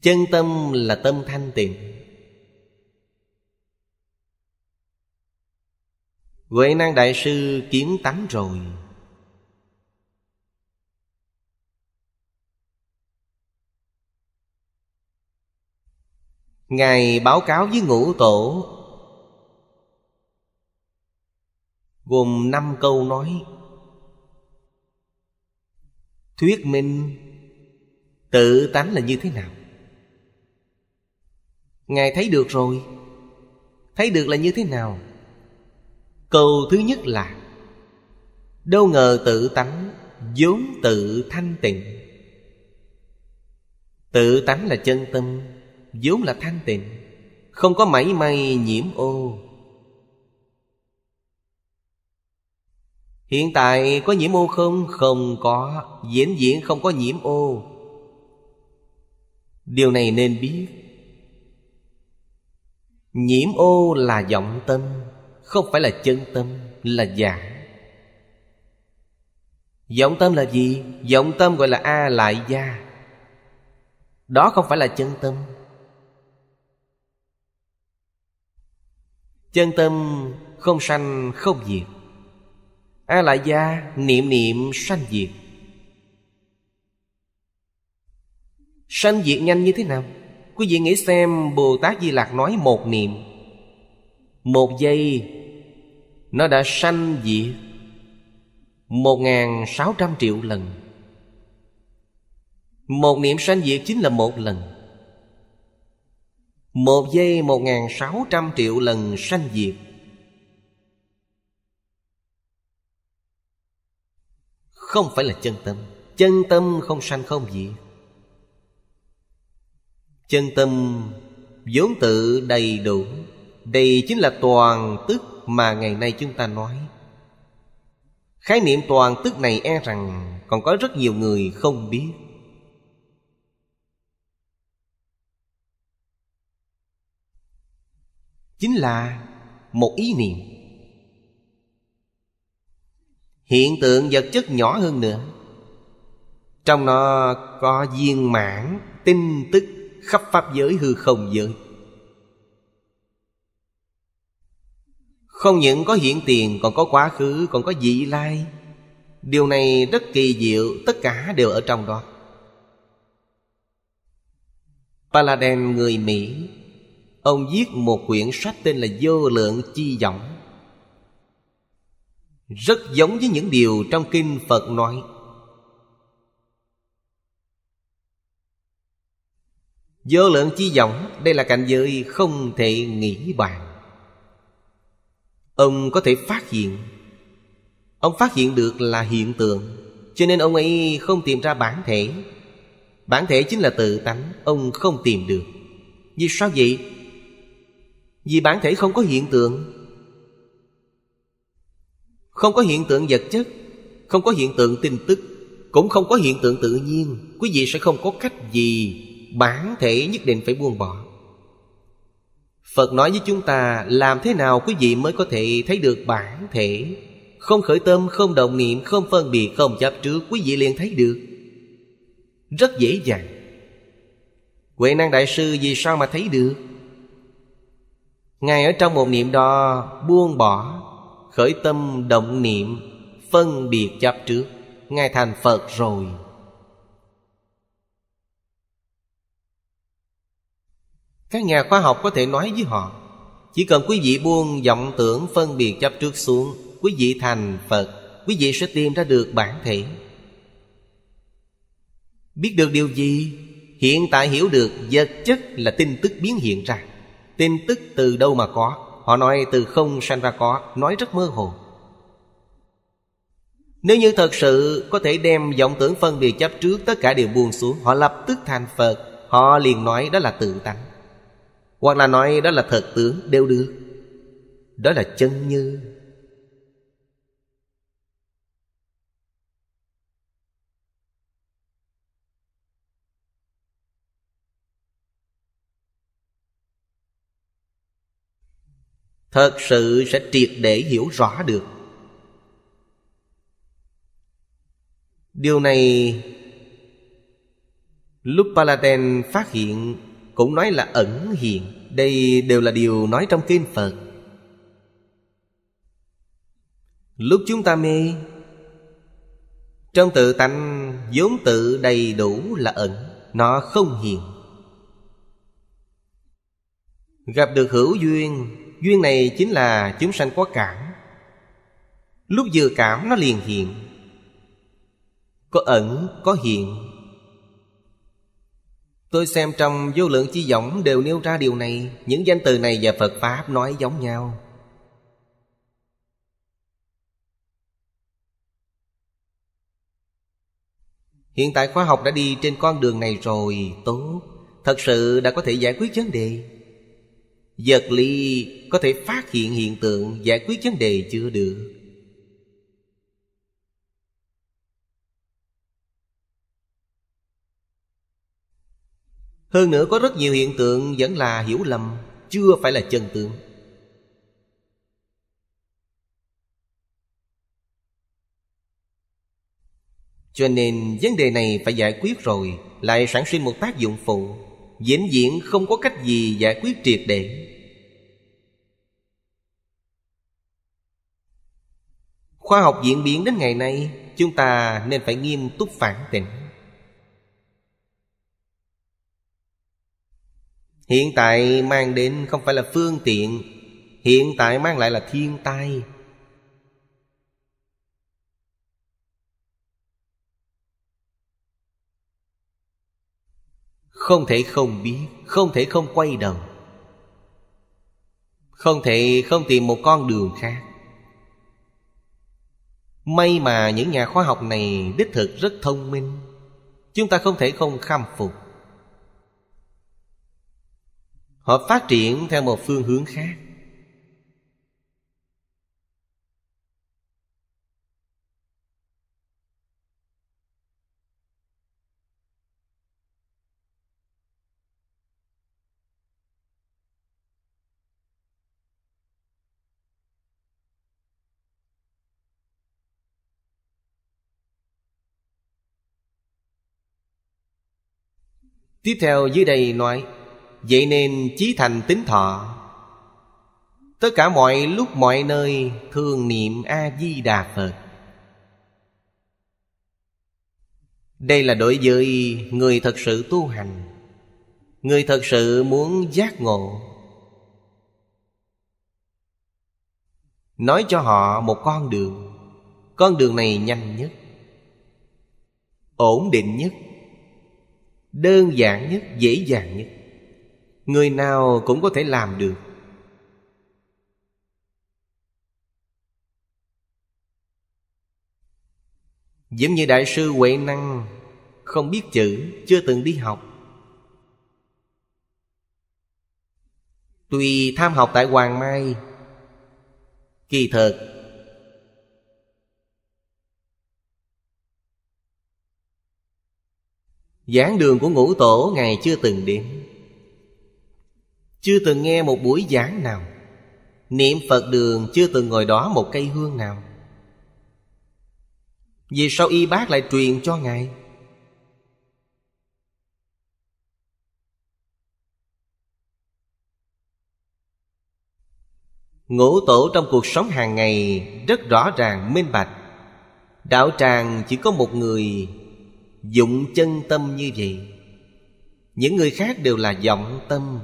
chân tâm là tâm thanh tịnh Huệ năng đại sư kiến tánh rồi Ngài báo cáo với ngũ tổ Gồm năm câu nói Thuyết minh Tự tánh là như thế nào ngài thấy được rồi thấy được là như thế nào câu thứ nhất là đâu ngờ tự tánh vốn tự thanh tịnh tự tánh là chân tâm vốn là thanh tịnh không có mảy may nhiễm ô hiện tại có nhiễm ô không không có diễn diễn không có nhiễm ô điều này nên biết nhiễm ô là vọng tâm không phải là chân tâm là giả vọng tâm là gì vọng tâm gọi là a lại gia đó không phải là chân tâm chân tâm không sanh không diệt a lại gia niệm niệm sanh diệt sanh diệt nhanh như thế nào Quý vị nghĩ xem Bồ Tát Di Lạc nói một niệm Một giây Nó đã sanh diệt Một ngàn sáu trăm triệu lần Một niệm sanh diệt chính là một lần Một giây một ngàn sáu trăm triệu lần sanh diệt Không phải là chân tâm Chân tâm không sanh không diệt chân tâm vốn tự đầy đủ đây chính là toàn tức mà ngày nay chúng ta nói khái niệm toàn tức này e rằng còn có rất nhiều người không biết chính là một ý niệm hiện tượng vật chất nhỏ hơn nữa trong nó có viên mãn tin tức khắp pháp giới hư không giới không những có hiện tiền còn có quá khứ còn có vị lai điều này rất kỳ diệu tất cả đều ở trong đó Paladin người Mỹ Ông viết một quyển sách tên là Vô Lượng Chi Vọng Rất giống với những điều trong Kinh Phật nói Vô lượng chi vọng Đây là cảnh giới không thể nghĩ bàn Ông có thể phát hiện Ông phát hiện được là hiện tượng Cho nên ông ấy không tìm ra bản thể Bản thể chính là tự tánh Ông không tìm được Vì sao vậy? Vì bản thể không có hiện tượng Không có hiện tượng vật chất Không có hiện tượng tin tức Cũng không có hiện tượng tự nhiên Quý vị sẽ không có cách gì bản thể nhất định phải buông bỏ phật nói với chúng ta làm thế nào quý vị mới có thể thấy được bản thể không khởi tâm không động niệm không phân biệt không chấp trước quý vị liền thấy được rất dễ dàng huệ năng đại sư vì sao mà thấy được ngài ở trong một niệm đó buông bỏ khởi tâm động niệm phân biệt chấp trước ngài thành phật rồi các nhà khoa học có thể nói với họ chỉ cần quý vị buông vọng tưởng phân biệt chấp trước xuống quý vị thành phật quý vị sẽ tìm ra được bản thể biết được điều gì hiện tại hiểu được vật chất là tin tức biến hiện ra tin tức từ đâu mà có họ nói từ không sanh ra có nói rất mơ hồ nếu như thật sự có thể đem vọng tưởng phân biệt chấp trước tất cả đều buông xuống họ lập tức thành phật họ liền nói đó là tự tánh hoặc là nói đó là thật tướng đều được đó là chân như thật sự sẽ triệt để hiểu rõ được điều này lúc palaten phát hiện cũng nói là ẩn hiện đây đều là điều nói trong kinh phật lúc chúng ta mê trong tự tánh vốn tự đầy đủ là ẩn nó không hiện gặp được hữu duyên duyên này chính là chúng sanh có cảm lúc vừa cảm nó liền hiện có ẩn có hiện Tôi xem trong vô lượng chi võng đều nêu ra điều này Những danh từ này và Phật Pháp nói giống nhau Hiện tại khoa học đã đi trên con đường này rồi Tốt Thật sự đã có thể giải quyết vấn đề Vật lý có thể phát hiện hiện tượng Giải quyết vấn đề chưa được Hơn nữa có rất nhiều hiện tượng vẫn là hiểu lầm Chưa phải là chân tướng Cho nên vấn đề này phải giải quyết rồi Lại sản sinh một tác dụng phụ Diễn diện không có cách gì giải quyết triệt để Khoa học diễn biến đến ngày nay Chúng ta nên phải nghiêm túc phản tỉnh hiện tại mang đến không phải là phương tiện hiện tại mang lại là thiên tai không thể không biết không thể không quay đầu không thể không tìm một con đường khác may mà những nhà khoa học này đích thực rất thông minh chúng ta không thể không khâm phục họ phát triển theo một phương hướng khác Tiếp theo dưới đây nói vậy nên chí thành tính thọ tất cả mọi lúc mọi nơi thường niệm a di đà phật đây là đối với người thật sự tu hành người thật sự muốn giác ngộ nói cho họ một con đường con đường này nhanh nhất ổn định nhất đơn giản nhất dễ dàng nhất người nào cũng có thể làm được giống như đại sư huệ năng không biết chữ chưa từng đi học tuy tham học tại hoàng mai kỳ thực, giảng đường của ngũ tổ ngày chưa từng đến chưa từng nghe một buổi giảng nào niệm phật đường chưa từng ngồi đó một cây hương nào vì sao y bác lại truyền cho ngài ngũ tổ trong cuộc sống hàng ngày rất rõ ràng minh bạch đạo tràng chỉ có một người dụng chân tâm như vậy những người khác đều là vọng tâm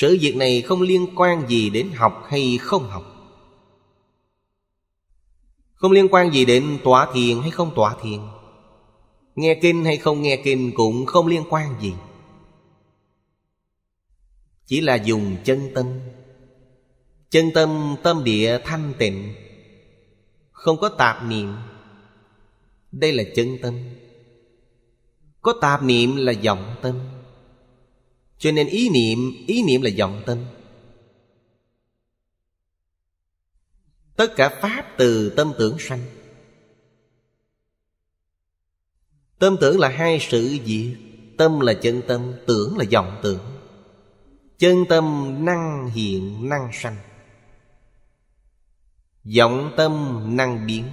sự việc này không liên quan gì đến học hay không học không liên quan gì đến tỏa thiền hay không tỏa thiền nghe kinh hay không nghe kinh cũng không liên quan gì chỉ là dùng chân tâm chân tâm tâm địa thanh tịnh không có tạp niệm đây là chân tâm có tạp niệm là vọng tâm cho nên ý niệm ý niệm là dòng tâm tất cả pháp từ tâm tưởng sanh tâm tưởng là hai sự diệt tâm là chân tâm tưởng là dòng tưởng chân tâm năng hiện năng sanh vọng tâm năng biến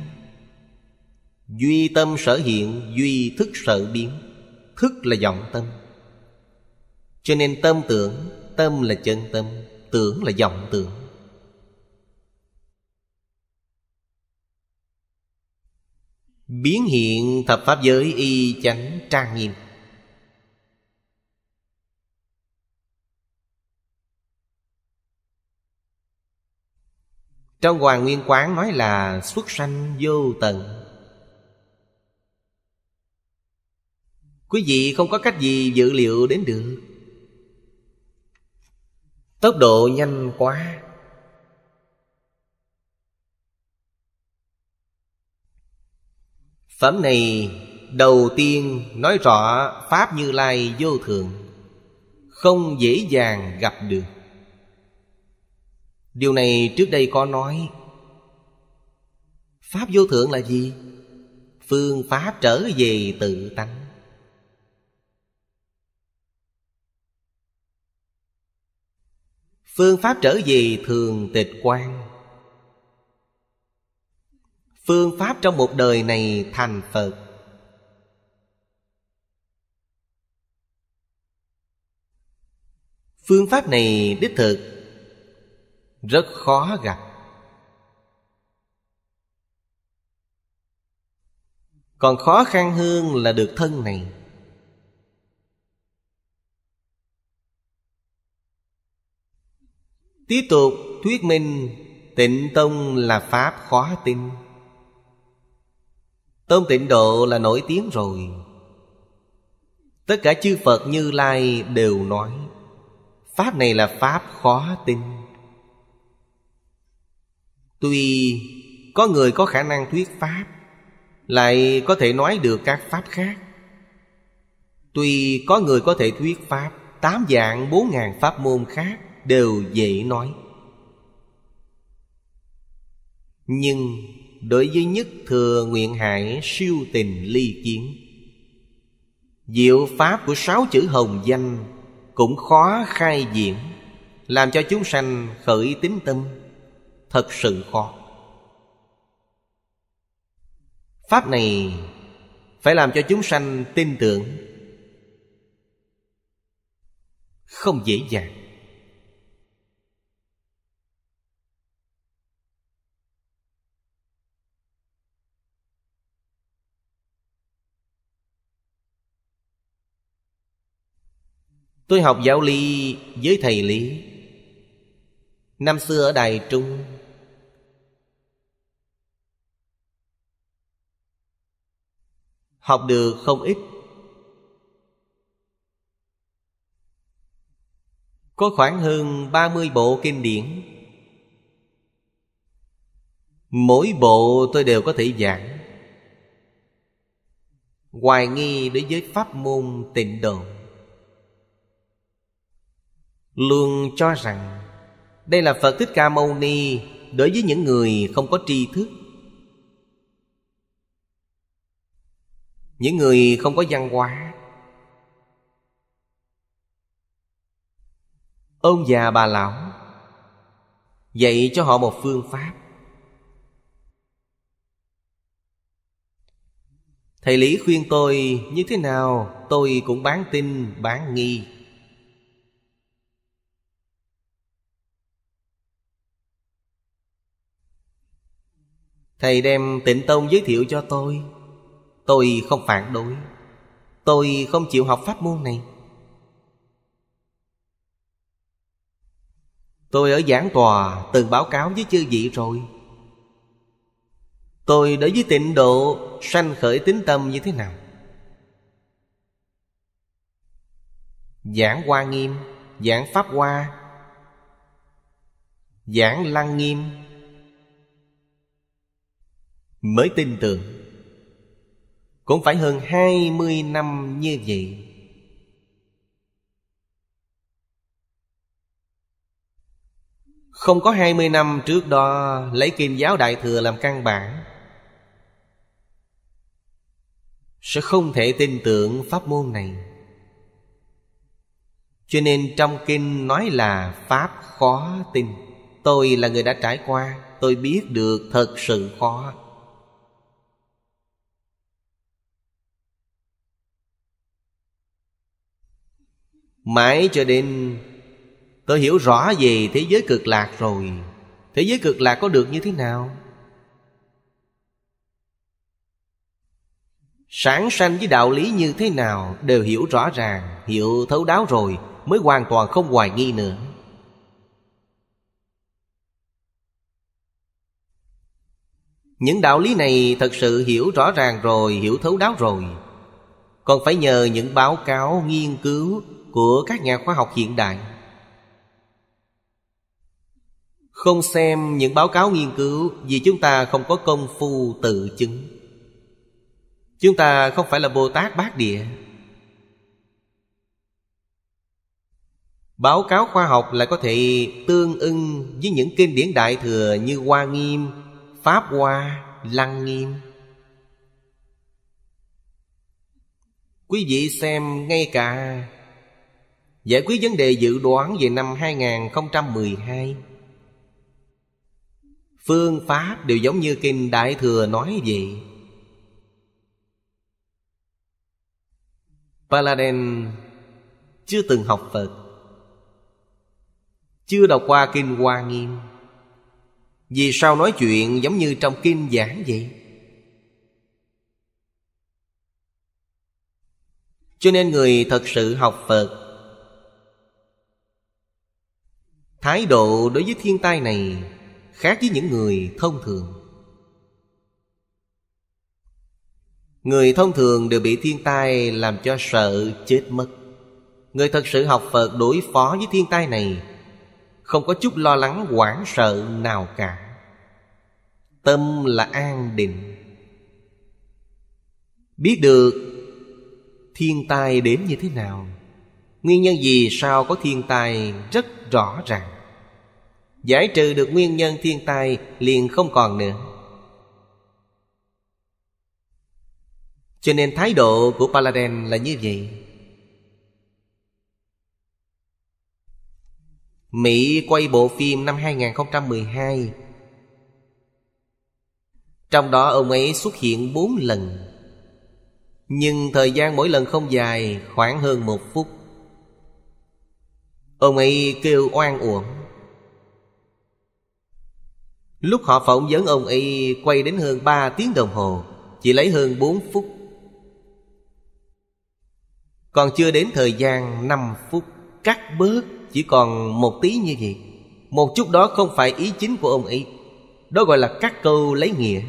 duy tâm sở hiện duy thức sở biến thức là vọng tâm cho nên tâm tưởng tâm là chân tâm tưởng là vọng tưởng biến hiện thập pháp giới y chánh trang nghiêm Trong Hoàng Nguyên Quán nói là xuất sanh vô tận Quý vị không có cách gì dự liệu đến được Tốc độ nhanh quá Phẩm này đầu tiên nói rõ Pháp Như Lai vô thượng Không dễ dàng gặp được Điều này trước đây có nói Pháp vô thượng là gì? Phương pháp trở về tự tánh Phương pháp trở về thường tịch quan Phương pháp trong một đời này thành Phật Phương pháp này đích thực Rất khó gặp Còn khó khăn hơn là được thân này tiếp tục thuyết minh tịnh tông là pháp khó tin tông tịnh độ là nổi tiếng rồi tất cả chư phật như lai đều nói pháp này là pháp khó tin tuy có người có khả năng thuyết pháp lại có thể nói được các pháp khác tuy có người có thể thuyết pháp tám dạng bốn ngàn pháp môn khác đều dễ nói nhưng đối với nhất thừa nguyện hải siêu tình ly kiến Diệu pháp của sáu chữ hồng danh Cũng khó khai diễn Làm cho chúng sanh khởi tín tâm Thật sự khó Pháp này Phải làm cho chúng sanh tin tưởng Không dễ dàng Tôi học giáo lý với thầy Lý Năm xưa ở Đài Trung Học được không ít Có khoảng hơn 30 bộ kinh điển Mỗi bộ tôi đều có thể giảng Hoài nghi đối với pháp môn tịnh độ luôn cho rằng đây là Phật Thích Ca Mâu Ni đối với những người không có tri thức. Những người không có văn hóa. Ông già bà lão dạy cho họ một phương pháp. Thầy Lý khuyên tôi như thế nào Tôi cũng bán tin, bán nghi thầy đem tịnh tông giới thiệu cho tôi tôi không phản đối tôi không chịu học pháp môn này tôi ở giảng tòa từng báo cáo với chư vị rồi tôi đối với tịnh độ sanh khởi tính tâm như thế nào giảng hoa nghiêm giảng pháp hoa giảng lăng nghiêm mới tin tưởng cũng phải hơn hai mươi năm như vậy Không có hai mươi năm trước đó Lấy kim giáo đại thừa làm căn bản Sẽ không thể tin tưởng pháp môn này Cho nên trong kinh nói là Pháp khó tin Tôi là người đã trải qua Tôi biết được thật sự khó mãi cho đến tôi hiểu rõ về thế giới cực lạc rồi thế giới cực lạc có được như thế nào sáng sanh với đạo lý như thế nào đều hiểu rõ ràng hiểu thấu đáo rồi mới hoàn toàn không hoài nghi nữa những đạo lý này thật sự hiểu rõ ràng rồi hiểu thấu đáo rồi còn phải nhờ những báo cáo nghiên cứu của các nhà khoa học hiện đại không xem những báo cáo nghiên cứu vì chúng ta không có công phu tự chứng chúng ta không phải là bồ tát bát địa báo cáo khoa học lại có thể tương ưng với những kinh điển đại thừa như hoa nghiêm pháp hoa lăng nghiêm quý vị xem ngay cả Giải quyết vấn đề dự đoán về năm 2012 Phương pháp đều giống như Kinh Đại Thừa nói vậy Paladin chưa từng học Phật Chưa đọc qua Kinh Hoa Nghiêm Vì sao nói chuyện giống như trong Kinh giảng vậy? Cho nên người thật sự học Phật thái độ đối với thiên tai này khác với những người thông thường người thông thường đều bị thiên tai làm cho sợ chết mất người thật sự học phật đối phó với thiên tai này không có chút lo lắng hoảng sợ nào cả tâm là an định biết được thiên tai đến như thế nào Nguyên nhân gì sao có thiên tai rất rõ ràng Giải trừ được nguyên nhân thiên tai liền không còn nữa Cho nên thái độ của Paladin là như vậy Mỹ quay bộ phim năm 2012 Trong đó ông ấy xuất hiện 4 lần Nhưng thời gian mỗi lần không dài khoảng hơn một phút Ông ấy kêu oan uổng Lúc họ phỏng vấn ông ấy quay đến hơn 3 tiếng đồng hồ Chỉ lấy hơn 4 phút Còn chưa đến thời gian 5 phút Cắt bớt chỉ còn một tí như vậy Một chút đó không phải ý chính của ông ấy Đó gọi là cắt câu lấy nghĩa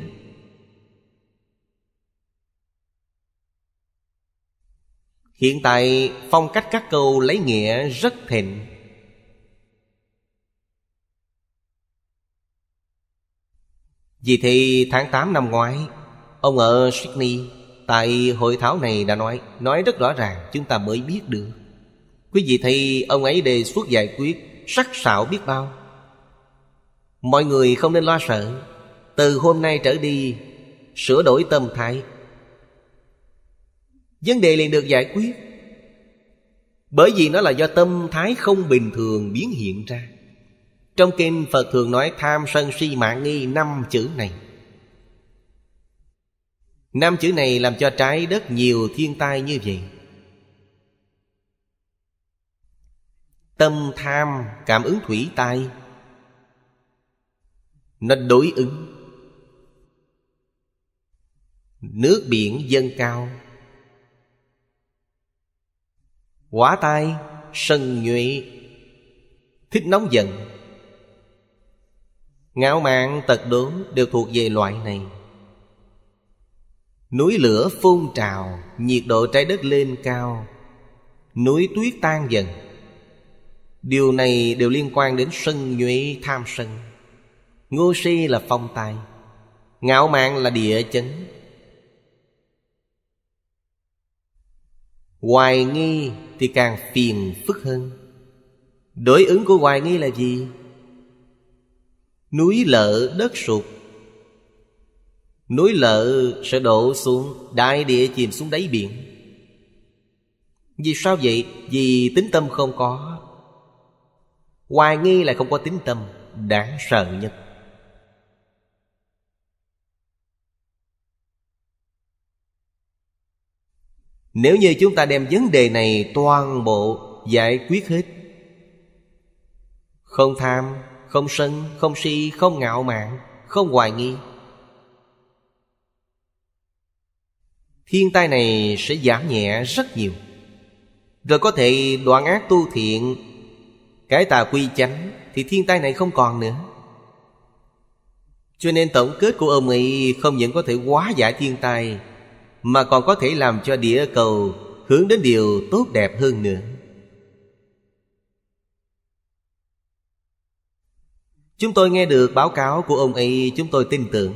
hiện tại phong cách các câu lấy nghĩa rất thịnh vì thì tháng 8 năm ngoái ông ở sydney tại hội thảo này đã nói nói rất rõ ràng chúng ta mới biết được quý vị thì ông ấy đề xuất giải quyết sắc sảo biết bao mọi người không nên lo sợ từ hôm nay trở đi sửa đổi tâm thái vấn đề liền được giải quyết bởi vì nó là do tâm thái không bình thường biến hiện ra trong kinh phật thường nói tham sân si mạng nghi năm chữ này năm chữ này làm cho trái đất nhiều thiên tai như vậy tâm tham cảm ứng thủy tai nó đối ứng nước biển dâng cao Quả tai Sân nhuệ Thích nóng giận Ngạo mạn tật đố đều thuộc về loại này Núi lửa phun trào Nhiệt độ trái đất lên cao Núi tuyết tan dần Điều này đều liên quan đến sân nhuệ tham sân Ngô si là phong tài Ngạo mạn là địa chấn Hoài nghi thì càng phiền phức hơn đối ứng của hoài nghi là gì núi lở đất sụp núi lở sẽ đổ xuống đại địa chìm xuống đáy biển vì sao vậy vì tính tâm không có hoài nghi là không có tính tâm đáng sợ nhất nếu như chúng ta đem vấn đề này toàn bộ giải quyết hết không tham không sân không si không ngạo mạn không hoài nghi thiên tai này sẽ giảm nhẹ rất nhiều rồi có thể đoạn ác tu thiện cái tà quy chánh thì thiên tai này không còn nữa cho nên tổng kết của ông ấy không những có thể hóa giải thiên tai mà còn có thể làm cho địa cầu hướng đến điều tốt đẹp hơn nữa chúng tôi nghe được báo cáo của ông ấy chúng tôi tin tưởng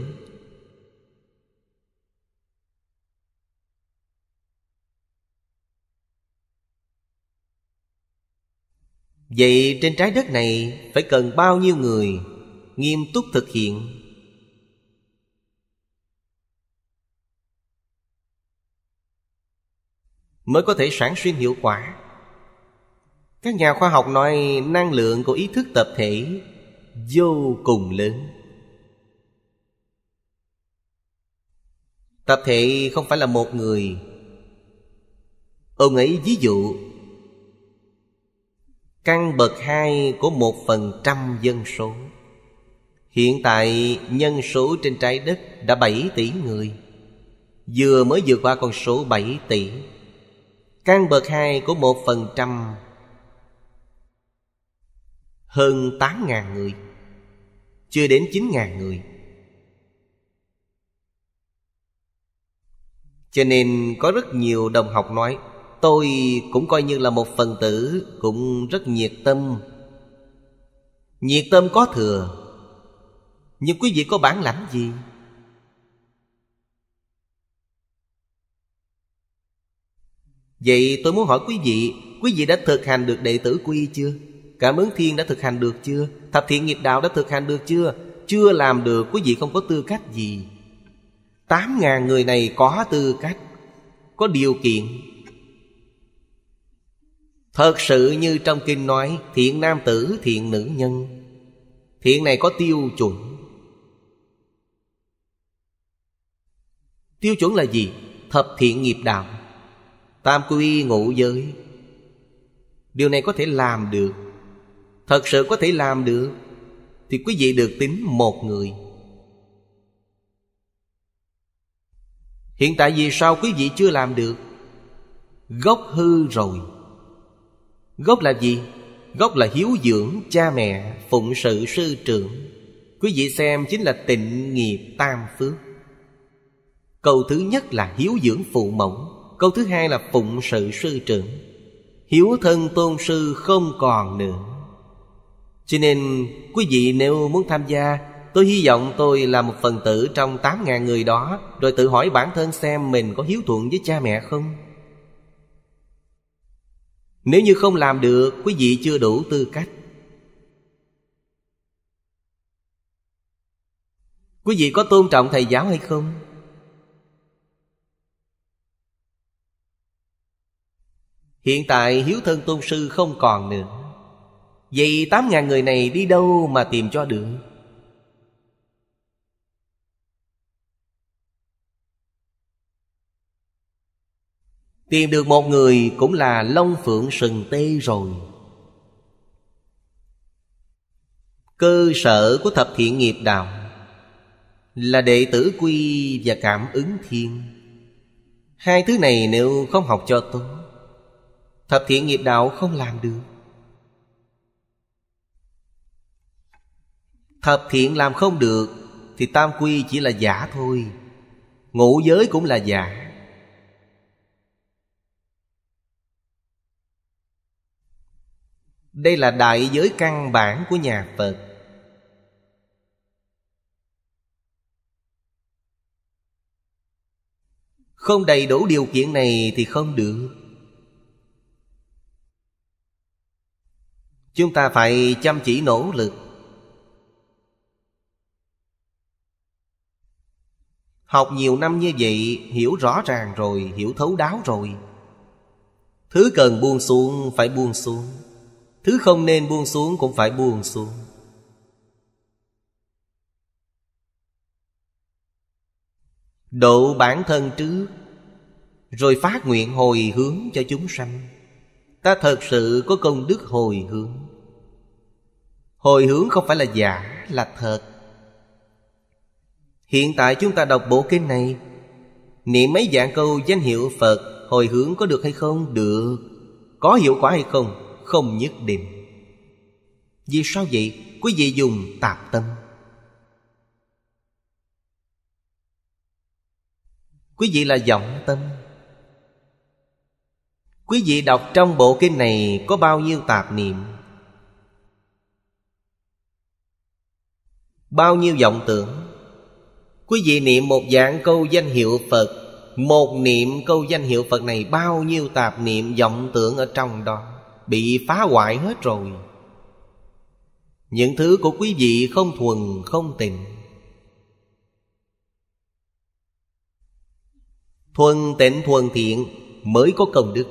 vậy trên trái đất này phải cần bao nhiêu người nghiêm túc thực hiện mới có thể sản sinh hiệu quả các nhà khoa học nói năng lượng của ý thức tập thể vô cùng lớn tập thể không phải là một người ông ấy ví dụ căn bậc hai của một phần trăm dân số hiện tại nhân số trên trái đất đã bảy tỷ người vừa mới vượt qua con số bảy tỷ căn bậc hai của một phần trăm hơn tám ngàn người chưa đến chín ngàn người cho nên có rất nhiều đồng học nói tôi cũng coi như là một phần tử cũng rất nhiệt tâm nhiệt tâm có thừa nhưng quý vị có bản lãnh gì Vậy tôi muốn hỏi quý vị Quý vị đã thực hành được đệ tử quy chưa? Cảm ứng thiên đã thực hành được chưa? Thập thiện nghiệp đạo đã thực hành được chưa? Chưa làm được quý vị không có tư cách gì Tám ngàn người này có tư cách Có điều kiện Thật sự như trong kinh nói Thiện nam tử, thiện nữ nhân Thiện này có tiêu chuẩn Tiêu chuẩn là gì? Thập thiện nghiệp đạo Tam quy ngũ giới Điều này có thể làm được Thật sự có thể làm được Thì quý vị được tính một người Hiện tại vì sao quý vị chưa làm được Gốc hư rồi Gốc là gì? Gốc là hiếu dưỡng cha mẹ Phụng sự sư trưởng Quý vị xem chính là tịnh nghiệp tam phước Câu thứ nhất là hiếu dưỡng phụ mẫu Câu thứ hai là phụng sự sư trưởng Hiếu thân tôn sư không còn nữa Cho nên quý vị nếu muốn tham gia Tôi hy vọng tôi là một phần tử trong 8.000 người đó Rồi tự hỏi bản thân xem mình có hiếu thuận với cha mẹ không Nếu như không làm được quý vị chưa đủ tư cách Quý vị có tôn trọng thầy giáo hay không? Hiện tại hiếu thân tôn sư không còn nữa Vậy tám ngàn người này đi đâu mà tìm cho được Tìm được một người cũng là long phượng sừng tê rồi Cơ sở của thập thiện nghiệp đạo Là đệ tử quy và cảm ứng thiên Hai thứ này nếu không học cho tôi Thập thiện nghiệp đạo không làm được Thập thiện làm không được Thì tam quy chỉ là giả thôi Ngũ giới cũng là giả Đây là đại giới căn bản của nhà Phật Không đầy đủ điều kiện này thì không được chúng ta phải chăm chỉ nỗ lực học nhiều năm như vậy hiểu rõ ràng rồi hiểu thấu đáo rồi thứ cần buông xuống phải buông xuống thứ không nên buông xuống cũng phải buông xuống độ bản thân trước rồi phát nguyện hồi hướng cho chúng sanh ta thật sự có công đức hồi hướng hồi hướng không phải là giả là thật hiện tại chúng ta đọc bộ kinh này niệm mấy dạng câu danh hiệu phật hồi hướng có được hay không được có hiệu quả hay không không nhất định vì sao vậy quý vị dùng tạp tâm quý vị là vọng tâm Quý vị đọc trong bộ kinh này có bao nhiêu tạp niệm? Bao nhiêu vọng tưởng? Quý vị niệm một dạng câu danh hiệu Phật Một niệm câu danh hiệu Phật này bao nhiêu tạp niệm vọng tưởng ở trong đó Bị phá hoại hết rồi Những thứ của quý vị không thuần không tịnh Thuần tịnh thuần thiện mới có công đức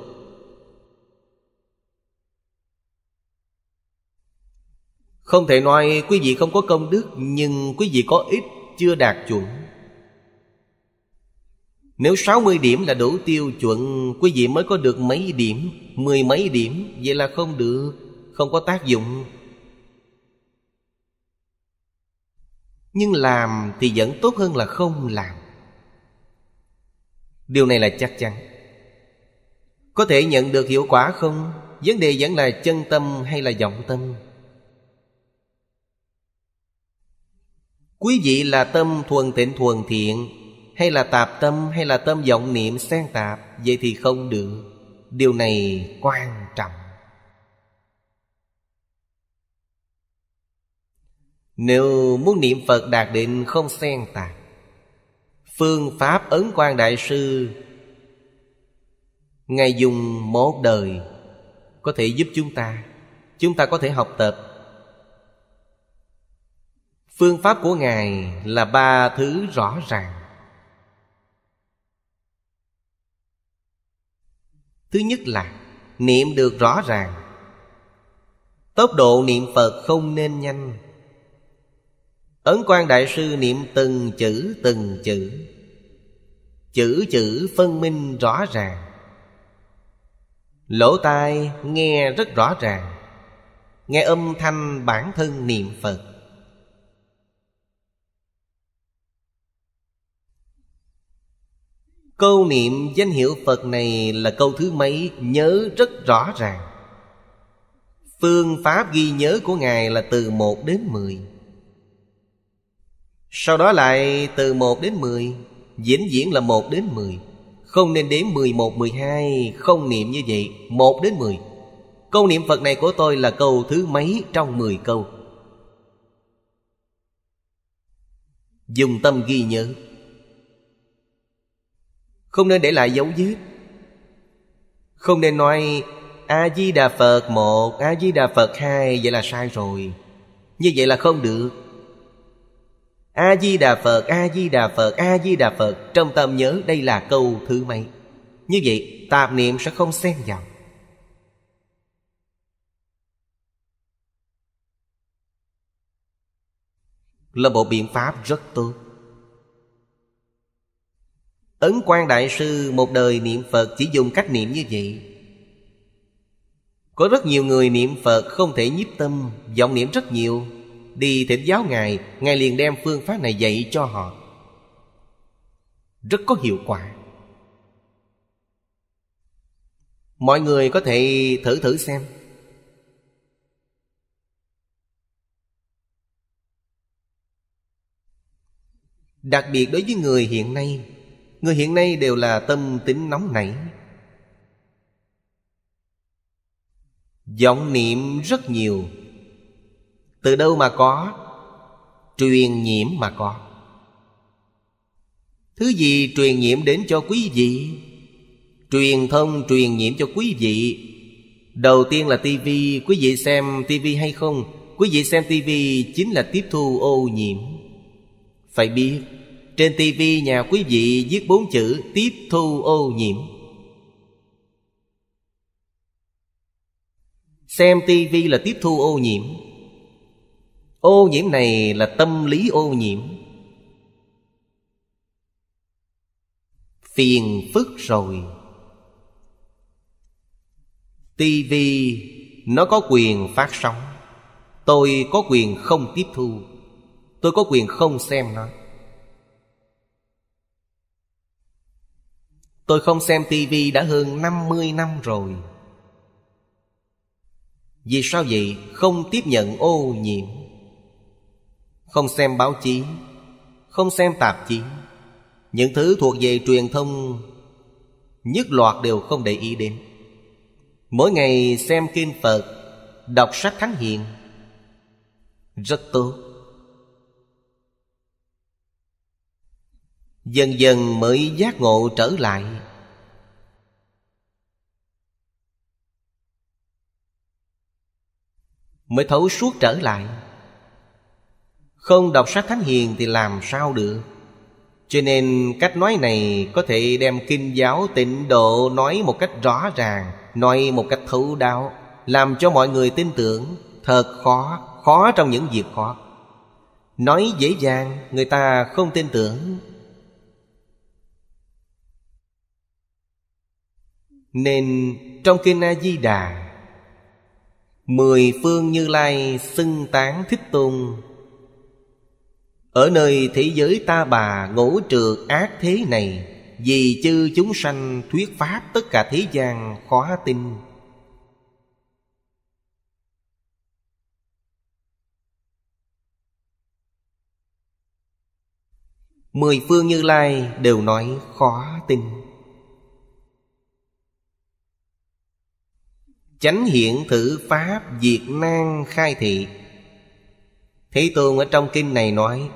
Không thể nói quý vị không có công đức Nhưng quý vị có ít chưa đạt chuẩn Nếu 60 điểm là đủ tiêu chuẩn Quý vị mới có được mấy điểm Mười mấy điểm Vậy là không được Không có tác dụng Nhưng làm thì vẫn tốt hơn là không làm Điều này là chắc chắn Có thể nhận được hiệu quả không? Vấn đề vẫn là chân tâm hay là vọng tâm Quý vị là tâm thuần tịnh thuần thiện Hay là tạp tâm hay là tâm vọng niệm xen tạp Vậy thì không được Điều này quan trọng Nếu muốn niệm Phật đạt định không xen tạp Phương pháp ấn quan đại sư Ngài dùng một đời Có thể giúp chúng ta Chúng ta có thể học tập phương pháp của ngài là ba thứ rõ ràng thứ nhất là niệm được rõ ràng tốc độ niệm phật không nên nhanh ấn quan đại sư niệm từng chữ từng chữ chữ chữ phân minh rõ ràng lỗ tai nghe rất rõ ràng nghe âm thanh bản thân niệm phật Câu niệm danh hiệu Phật này là câu thứ mấy nhớ rất rõ ràng Phương pháp ghi nhớ của Ngài là từ 1 đến 10 Sau đó lại từ 1 đến 10 Diễn diễn là 1 đến 10 Không nên đến 11, 12 Không niệm như vậy 1 đến 10 Câu niệm Phật này của tôi là câu thứ mấy trong 10 câu Dùng tâm ghi nhớ không nên để lại dấu vết không nên nói a di đà phật một a di đà phật hai vậy là sai rồi như vậy là không được a di đà phật a di đà phật a di đà phật trong tâm nhớ đây là câu thứ mấy như vậy tạp niệm sẽ không xen vào là một biện pháp rất tốt Ấn Quang Đại Sư một đời niệm Phật chỉ dùng cách niệm như vậy Có rất nhiều người niệm Phật không thể nhiếp tâm vọng niệm rất nhiều Đi thỉnh giáo Ngài Ngài liền đem phương pháp này dạy cho họ Rất có hiệu quả Mọi người có thể thử thử xem Đặc biệt đối với người hiện nay người hiện nay đều là tâm tính nóng nảy vọng niệm rất nhiều từ đâu mà có truyền nhiễm mà có thứ gì truyền nhiễm đến cho quý vị truyền thông truyền nhiễm cho quý vị đầu tiên là tivi quý vị xem tivi hay không quý vị xem tivi chính là tiếp thu ô nhiễm phải biết trên tivi nhà quý vị viết bốn chữ Tiếp thu ô nhiễm Xem tivi là tiếp thu ô nhiễm Ô nhiễm này là tâm lý ô nhiễm Phiền phức rồi tivi nó có quyền phát sóng tôi có quyền không tiếp thu tôi có quyền không xem nó Tôi không xem tivi đã hơn 50 năm rồi Vì sao vậy không tiếp nhận ô nhiễm Không xem báo chí Không xem tạp chí Những thứ thuộc về truyền thông Nhất loạt đều không để ý đến Mỗi ngày xem kinh Phật Đọc sách thánh hiền Rất tốt dần dần mới giác ngộ trở lại mới thấu suốt trở lại không đọc sách thánh hiền thì làm sao được cho nên cách nói này có thể đem kinh giáo tịnh độ nói một cách rõ ràng nói một cách thấu đáo làm cho mọi người tin tưởng thật khó khó trong những việc khó nói dễ dàng người ta không tin tưởng Nên trong kinh A-di-đà Mười phương như lai xưng tán thích tôn Ở nơi thế giới ta bà ngũ trượt ác thế này Vì chư chúng sanh thuyết pháp tất cả thế gian khó tin Mười phương như lai đều nói khó tin chánh hiện thử pháp diệt nan khai thị thế tôn ở trong kinh này nói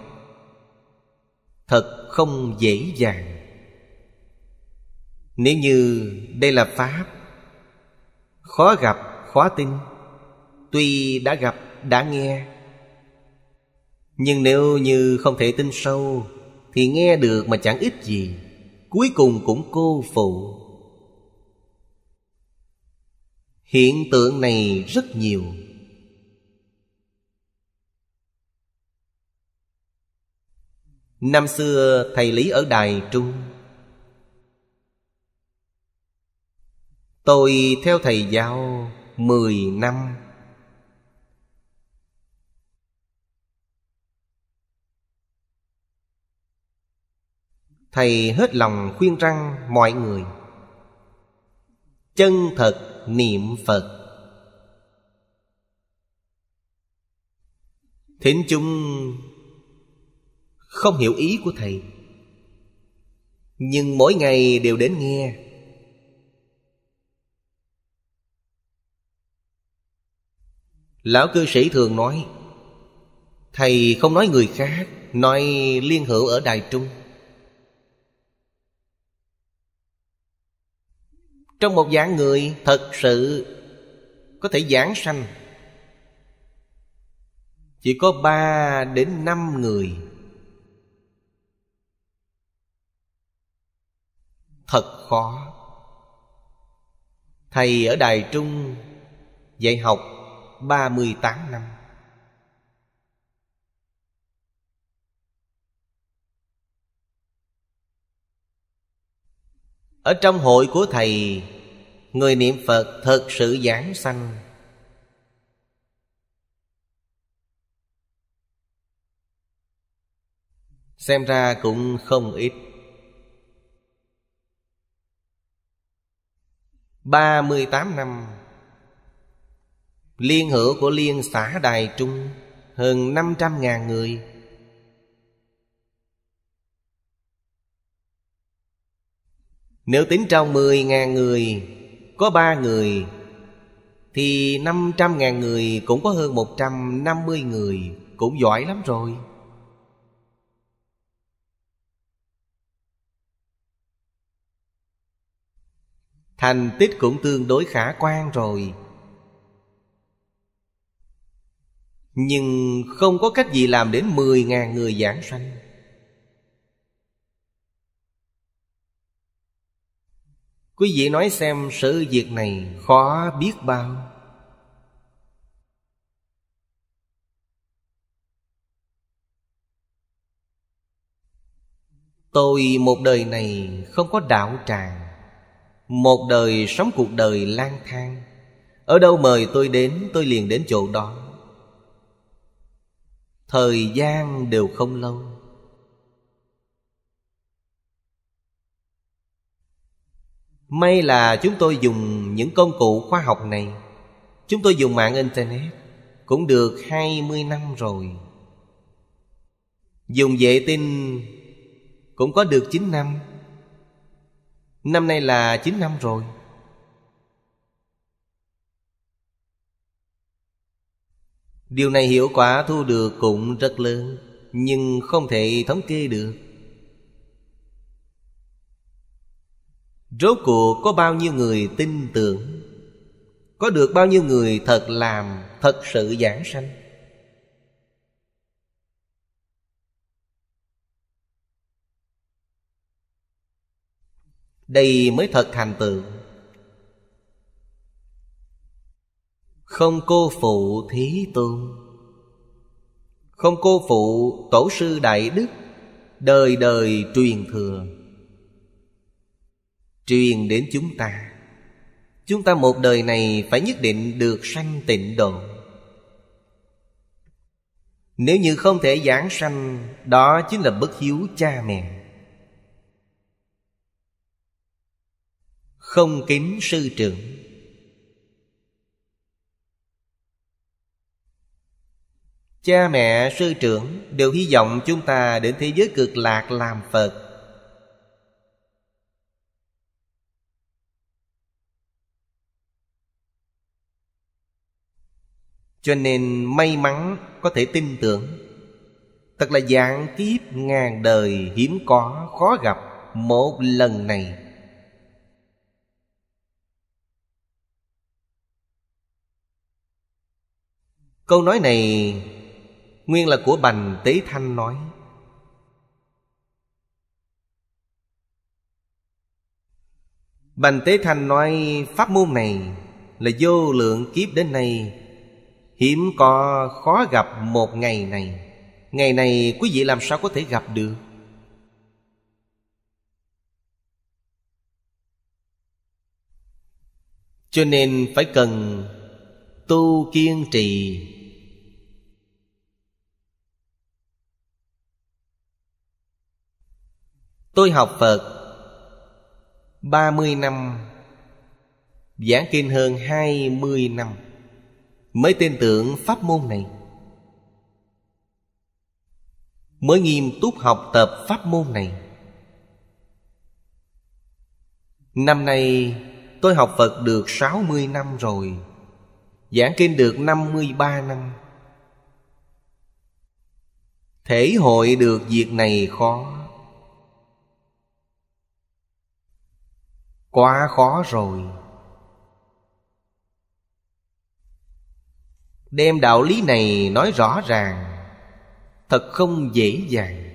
thật không dễ dàng nếu như đây là pháp khó gặp khó tin tuy đã gặp đã nghe nhưng nếu như không thể tin sâu thì nghe được mà chẳng ích gì cuối cùng cũng cô phụ hiện tượng này rất nhiều năm xưa thầy lý ở đài trung tôi theo thầy giáo mười năm thầy hết lòng khuyên răng mọi người chân thật niệm phật thính chúng không hiểu ý của thầy nhưng mỗi ngày đều đến nghe lão cư sĩ thường nói thầy không nói người khác nói liên hữu ở đài trung trong một dạng người thật sự có thể giảng sanh chỉ có ba đến năm người thật khó thầy ở đài trung dạy học ba mươi tám năm Ở trong hội của Thầy Người niệm Phật thật sự giảng sanh Xem ra cũng không ít ba mươi tám năm Liên hữu của Liên xã Đài Trung Hơn năm trăm ngàn người Nếu tính trong 10.000 người Có 3 người Thì 500.000 người cũng có hơn 150 người Cũng giỏi lắm rồi Thành tích cũng tương đối khả quan rồi Nhưng không có cách gì làm đến 10.000 người giảng sanh Quý vị nói xem sự việc này khó biết bao Tôi một đời này không có đạo tràng Một đời sống cuộc đời lang thang Ở đâu mời tôi đến tôi liền đến chỗ đó Thời gian đều không lâu May là chúng tôi dùng những công cụ khoa học này Chúng tôi dùng mạng Internet Cũng được 20 năm rồi Dùng vệ tinh Cũng có được 9 năm Năm nay là 9 năm rồi Điều này hiệu quả thu được cũng rất lớn Nhưng không thể thống kê được rốt cuộc có bao nhiêu người tin tưởng có được bao nhiêu người thật làm thật sự giảng sanh đây mới thật thành tựu không cô phụ thí tôn không cô phụ tổ sư đại đức đời đời truyền thừa truyền đến chúng ta chúng ta một đời này phải nhất định được sanh tịnh độ nếu như không thể giảng sanh đó chính là bất hiếu cha mẹ không kính sư trưởng cha mẹ sư trưởng đều hy vọng chúng ta đến thế giới cực lạc làm phật cho nên may mắn có thể tin tưởng thật là dạng kiếp ngàn đời hiếm có khó gặp một lần này câu nói này nguyên là của bành tế thanh nói bành tế thanh nói pháp môn này là vô lượng kiếp đến nay hiếm có khó gặp một ngày này ngày này quý vị làm sao có thể gặp được cho nên phải cần tu kiên trì tôi học phật 30 năm giảng kinh hơn 20 năm mới tin tưởng pháp môn này mới nghiêm túc học tập pháp môn này năm nay tôi học phật được 60 năm rồi giảng kinh được 53 năm thể hội được việc này khó quá khó rồi đem đạo lý này nói rõ ràng thật không dễ dàng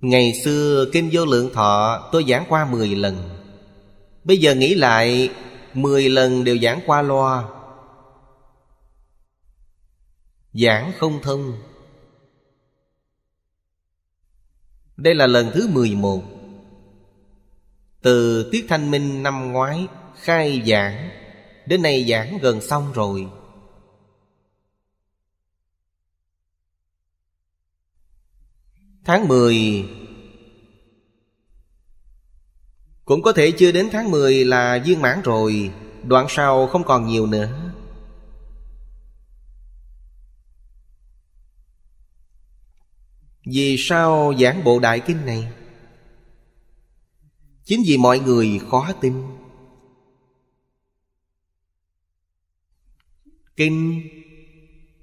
ngày xưa kinh vô lượng thọ tôi giảng qua mười lần bây giờ nghĩ lại mười lần đều giảng qua loa giảng không thông đây là lần thứ mười một từ tiết thanh minh năm ngoái khai giảng Đến nay giảng gần xong rồi Tháng 10 Cũng có thể chưa đến tháng 10 là viên mãn rồi Đoạn sau không còn nhiều nữa Vì sao giảng bộ đại kinh này? Chính vì mọi người khó tin Kinh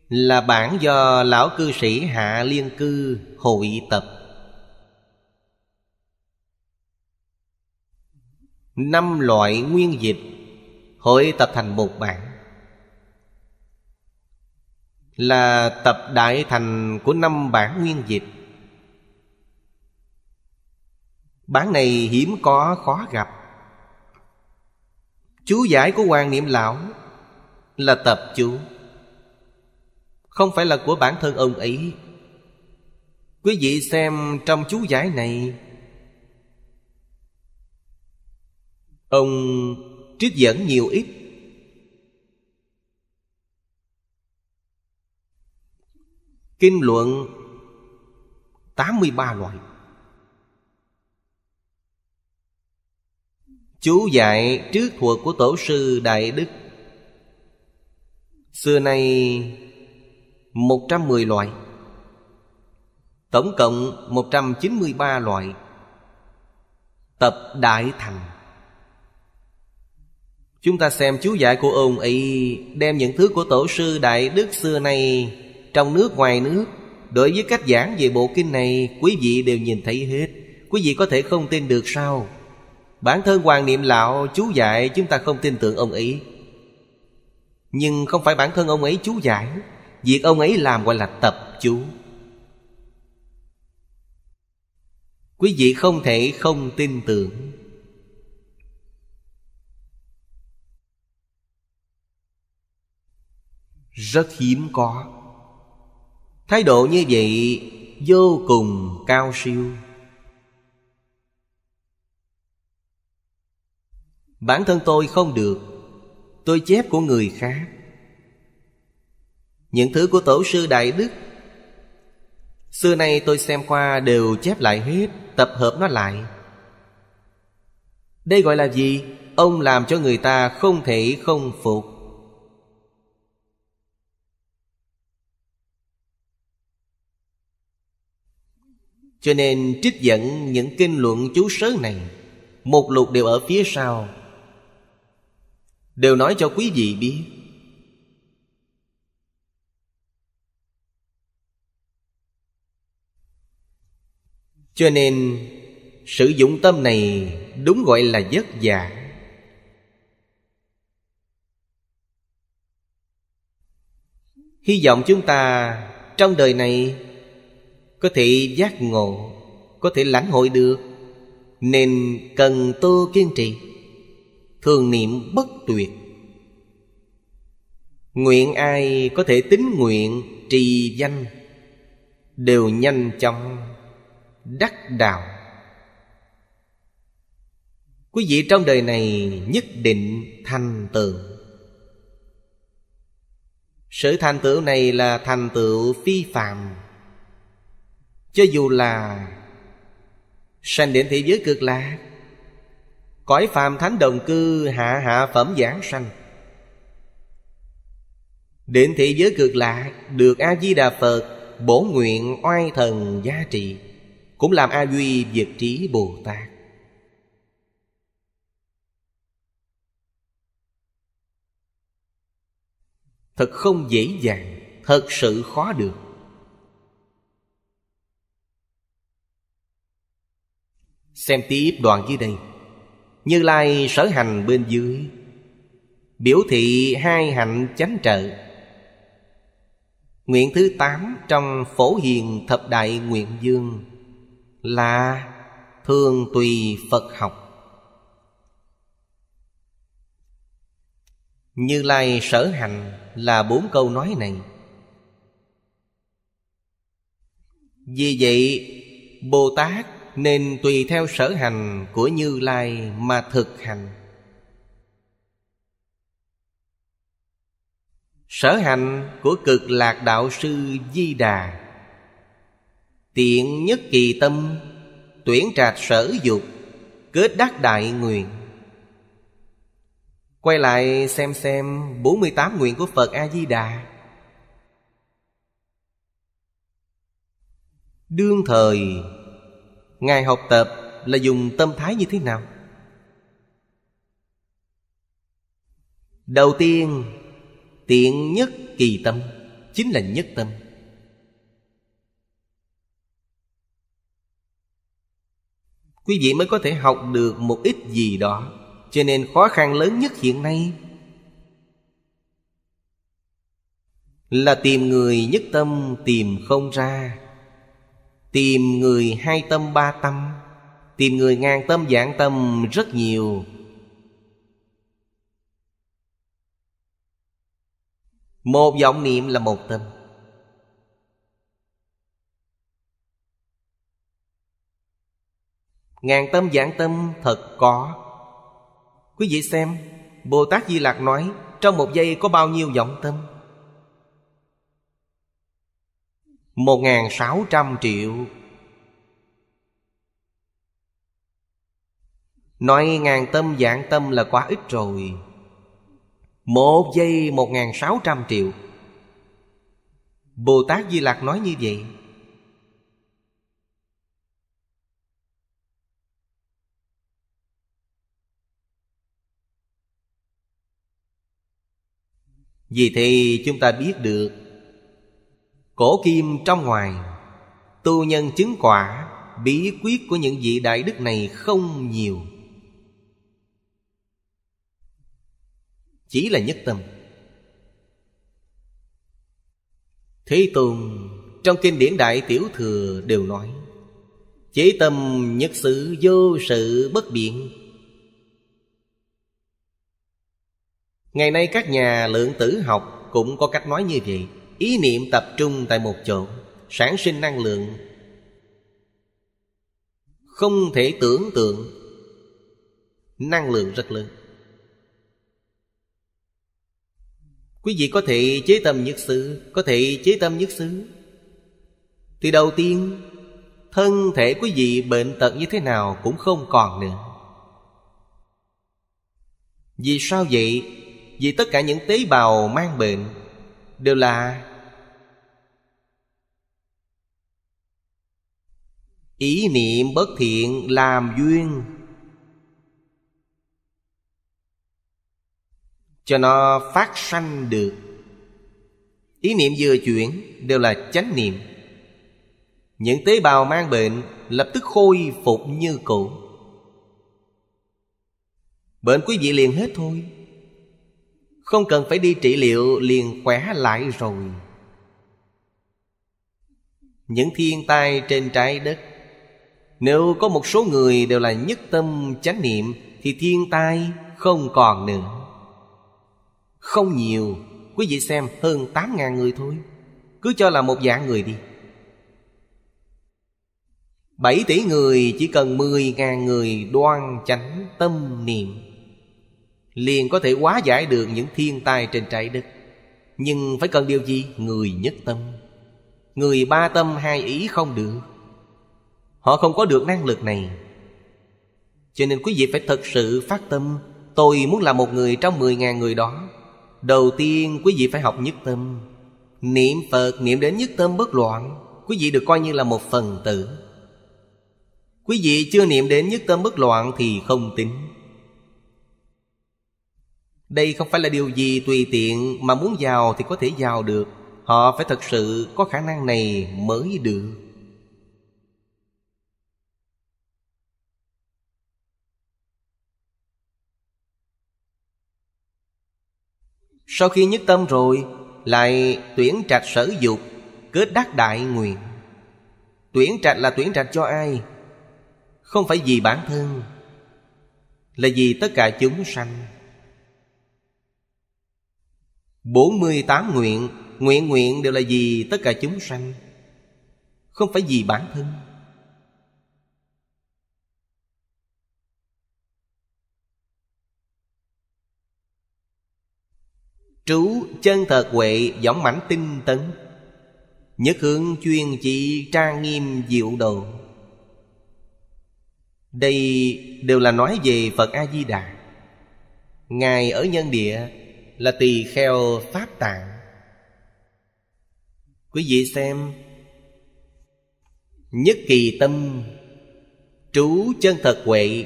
là bản do lão cư sĩ Hạ Liên Cư hội tập. Năm loại nguyên dịch hội tập thành một bản là tập đại thành của năm bản nguyên dịch. Bản này hiếm có khó gặp. Chú giải của quan Niệm Lão là tập chú không phải là của bản thân ông ấy quý vị xem trong chú giải này ông trích dẫn nhiều ít kinh luận 83 loại chú giải trước thuộc của tổ sư đại đức Xưa nay 110 loại Tổng cộng 193 loại Tập Đại Thành Chúng ta xem chú giải của ông ấy Đem những thứ của tổ sư Đại Đức xưa nay Trong nước ngoài nước Đối với cách giảng về bộ kinh này Quý vị đều nhìn thấy hết Quý vị có thể không tin được sao Bản thân Hoàng Niệm Lão chú dạy chúng ta không tin tưởng ông ấy nhưng không phải bản thân ông ấy chú giải việc ông ấy làm gọi là tập chú quý vị không thể không tin tưởng rất hiếm có thái độ như vậy vô cùng cao siêu bản thân tôi không được tôi chép của người khác những thứ của tổ sư đại đức xưa nay tôi xem qua đều chép lại hết tập hợp nó lại đây gọi là gì ông làm cho người ta không thể không phục cho nên trích dẫn những kinh luận chú sớ này một lục đều ở phía sau đều nói cho quý vị biết cho nên sử dụng tâm này đúng gọi là vất vả hy vọng chúng ta trong đời này có thể giác ngộ có thể lãnh hội được nên cần tu kiên trì thường niệm bất tuyệt nguyện ai có thể tính nguyện trì danh đều nhanh chóng đắc đạo quý vị trong đời này nhất định thành tựu sự thành tựu này là thành tựu phi phạm cho dù là sanh đến thế giới cực lạc Cõi phàm thánh đồng cư hạ hạ phẩm giảng sanh Đến thế giới cực lạc Được A-di-đà Phật Bổ nguyện oai thần giá trị Cũng làm A-duy diệt trí Bồ Tát Thật không dễ dàng Thật sự khó được Xem tiếp đoạn dưới đây như Lai sở hành bên dưới Biểu thị hai hạnh chánh trợ Nguyện thứ tám trong phổ hiền thập đại nguyện dương Là thường tùy Phật học Như Lai sở hành là bốn câu nói này Vì vậy Bồ Tát nên tùy theo sở hành của như lai mà thực hành sở hành của cực lạc đạo sư di đà tiện nhất kỳ tâm tuyển trạch sở dục kết đắc đại nguyện quay lại xem xem 48 nguyện của Phật A Di Đà đương thời ngài học tập là dùng tâm thái như thế nào đầu tiên tiện nhất kỳ tâm chính là nhất tâm quý vị mới có thể học được một ít gì đó cho nên khó khăn lớn nhất hiện nay là tìm người nhất tâm tìm không ra Tìm người hai tâm ba tâm Tìm người ngàn tâm dạng tâm rất nhiều Một vọng niệm là một tâm Ngàn tâm dạng tâm thật có Quý vị xem Bồ Tát Di Lạc nói Trong một giây có bao nhiêu vọng tâm một ngàn sáu trăm triệu Nói ngàn tâm dạng tâm là quá ít rồi Một giây một ngàn sáu trăm triệu Bồ Tát Di Lạc nói như vậy Vì thì chúng ta biết được Cổ kim trong ngoài Tu nhân chứng quả Bí quyết của những vị đại đức này không nhiều Chỉ là nhất tâm Thế Tôn trong kinh điển đại tiểu thừa đều nói Chế tâm nhất sự vô sự bất biện Ngày nay các nhà lượng tử học cũng có cách nói như vậy ý niệm tập trung tại một chỗ sản sinh năng lượng không thể tưởng tượng năng lượng rất lớn quý vị có thể chế tâm nhất xứ có thể chế tâm nhất xứ thì đầu tiên thân thể quý vị bệnh tật như thế nào cũng không còn nữa vì sao vậy vì tất cả những tế bào mang bệnh đều là ý niệm bất thiện làm duyên cho nó phát sanh được ý niệm vừa chuyển đều là chánh niệm những tế bào mang bệnh lập tức khôi phục như cũ bệnh quý vị liền hết thôi không cần phải đi trị liệu liền khỏe lại rồi những thiên tai trên trái đất nếu có một số người đều là nhất tâm chánh niệm Thì thiên tai không còn nữa Không nhiều Quý vị xem hơn 8.000 người thôi Cứ cho là một dạng người đi 7 tỷ người chỉ cần 10.000 người đoan chánh tâm niệm Liền có thể hóa giải được những thiên tai trên trái đất Nhưng phải cần điều gì? Người nhất tâm Người ba tâm hai ý không được Họ không có được năng lực này Cho nên quý vị phải thật sự phát tâm Tôi muốn là một người trong 10.000 người đó Đầu tiên quý vị phải học nhất tâm Niệm Phật niệm đến nhất tâm bất loạn Quý vị được coi như là một phần tử Quý vị chưa niệm đến nhất tâm bất loạn thì không tính Đây không phải là điều gì tùy tiện Mà muốn giàu thì có thể giàu được Họ phải thật sự có khả năng này mới được Sau khi nhất tâm rồi Lại tuyển trạch sở dục Kết đắc đại nguyện Tuyển trạch là tuyển trạch cho ai Không phải vì bản thân Là vì tất cả chúng sanh 48 nguyện Nguyện nguyện đều là vì tất cả chúng sanh Không phải vì bản thân Trú chân thật huệ võng mãnh tinh tấn Nhất hướng chuyên trị trang nghiêm diệu đồ Đây đều là nói về Phật A-di-đà Ngài ở nhân địa là tỳ kheo Pháp Tạng Quý vị xem Nhất kỳ tâm Trú chân thật huệ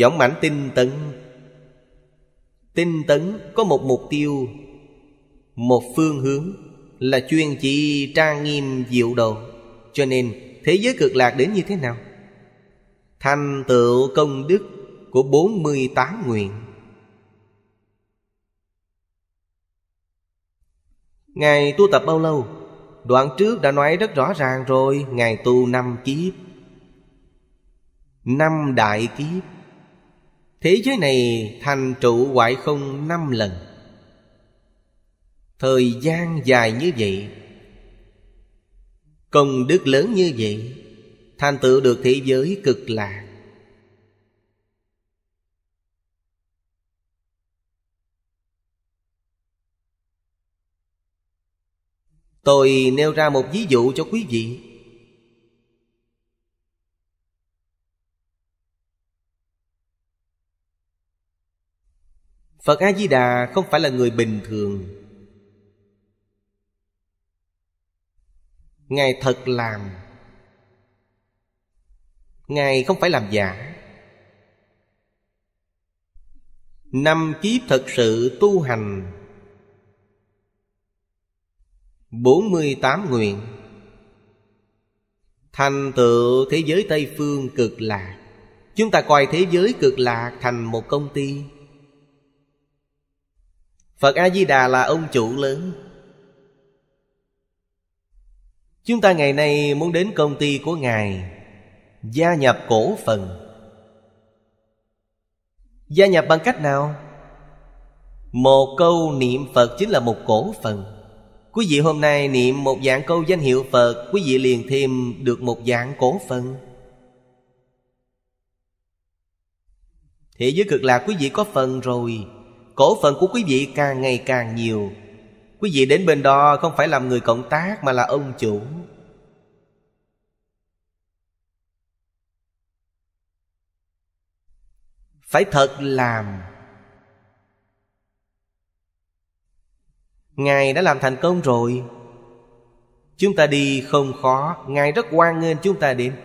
Võng mãnh tinh tấn tinh tấn có một mục tiêu một phương hướng là chuyên chỉ trang nghiêm diệu độ cho nên thế giới cực lạc đến như thế nào thành tựu công đức của bốn mươi tám nguyện Ngài tu tập bao lâu? Đoạn trước đã nói rất rõ ràng rồi Ngài tu năm kiếp Năm đại kiếp Thế giới này thành trụ hoại không năm lần Thời gian dài như vậy Công đức lớn như vậy Thành tựu được thế giới cực lạc Tôi nêu ra một ví dụ cho quý vị Phật A-di-đà không phải là người bình thường Ngài thật làm Ngài không phải làm giả Năm kiếp thật sự tu hành 48 nguyện Thành tựu thế giới Tây Phương cực lạc Chúng ta coi thế giới cực lạc thành một công ty phật a di đà là ông chủ lớn chúng ta ngày nay muốn đến công ty của ngài gia nhập cổ phần gia nhập bằng cách nào một câu niệm phật chính là một cổ phần quý vị hôm nay niệm một dạng câu danh hiệu phật quý vị liền thêm được một dạng cổ phần thế giới cực lạc quý vị có phần rồi Cổ phần của quý vị càng ngày càng nhiều Quý vị đến bên đó không phải làm người cộng tác mà là ông chủ Phải thật làm Ngài đã làm thành công rồi Chúng ta đi không khó Ngài rất hoan nghênh chúng ta đến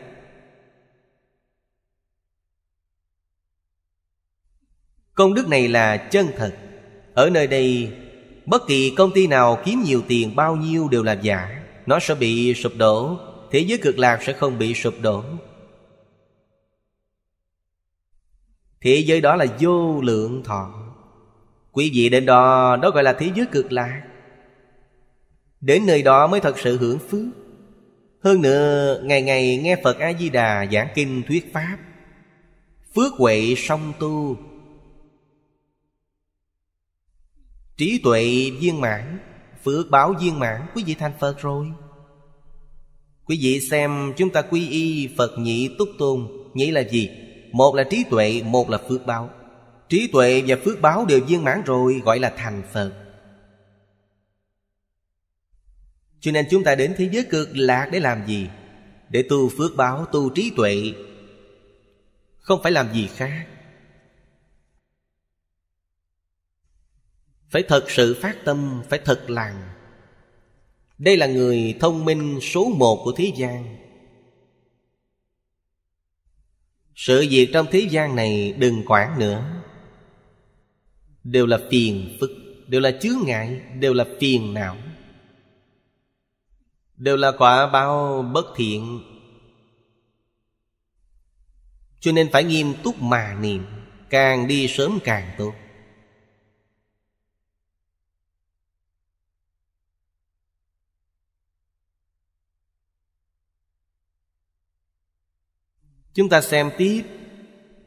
Công đức này là chân thật Ở nơi đây Bất kỳ công ty nào kiếm nhiều tiền bao nhiêu đều là giả Nó sẽ bị sụp đổ Thế giới cực lạc sẽ không bị sụp đổ Thế giới đó là vô lượng thọ Quý vị đến đó Đó gọi là thế giới cực lạc Đến nơi đó mới thật sự hưởng phước Hơn nữa Ngày ngày nghe Phật A-di-đà giảng kinh thuyết pháp Phước huệ song tu Trí tuệ viên mãn Phước báo viên mãn Quý vị thành Phật rồi Quý vị xem chúng ta quy y Phật nhị túc tôn Nhĩ là gì? Một là trí tuệ, một là phước báo Trí tuệ và phước báo đều viên mãn rồi Gọi là thành Phật Cho nên chúng ta đến thế giới cực lạc để làm gì? Để tu phước báo, tu trí tuệ Không phải làm gì khác phải thật sự phát tâm phải thật làm đây là người thông minh số một của thế gian sự việc trong thế gian này đừng quản nữa đều là phiền phức đều là chướng ngại đều là phiền não đều là quả bao bất thiện cho nên phải nghiêm túc mà niệm càng đi sớm càng tốt Chúng ta xem tiếp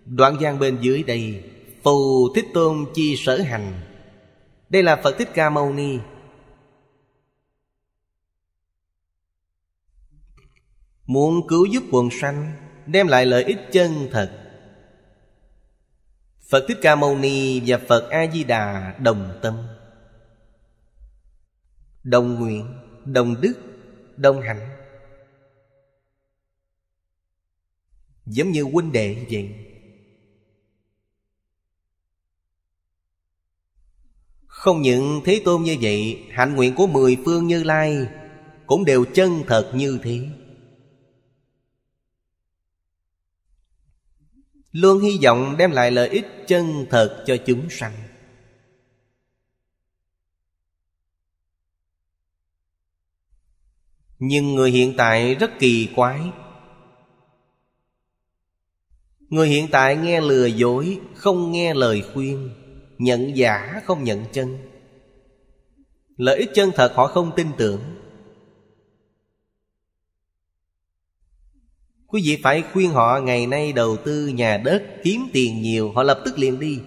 Đoạn gian bên dưới đây Phù Thích Tôn Chi Sở Hành Đây là Phật Thích Ca Mâu Ni Muốn cứu giúp quần sanh Đem lại lợi ích chân thật Phật Thích Ca Mâu Ni và Phật A Di Đà đồng tâm Đồng nguyện, đồng đức, đồng hạnh Giống như huynh đệ vậy Không những Thế Tôn như vậy Hạnh nguyện của mười phương Như Lai Cũng đều chân thật như thế Luôn hy vọng đem lại lợi ích chân thật cho chúng sanh Nhưng người hiện tại rất kỳ quái Người hiện tại nghe lừa dối Không nghe lời khuyên Nhận giả không nhận chân Lợi ích chân thật họ không tin tưởng Quý vị phải khuyên họ ngày nay đầu tư nhà đất Kiếm tiền nhiều Họ lập tức liền đi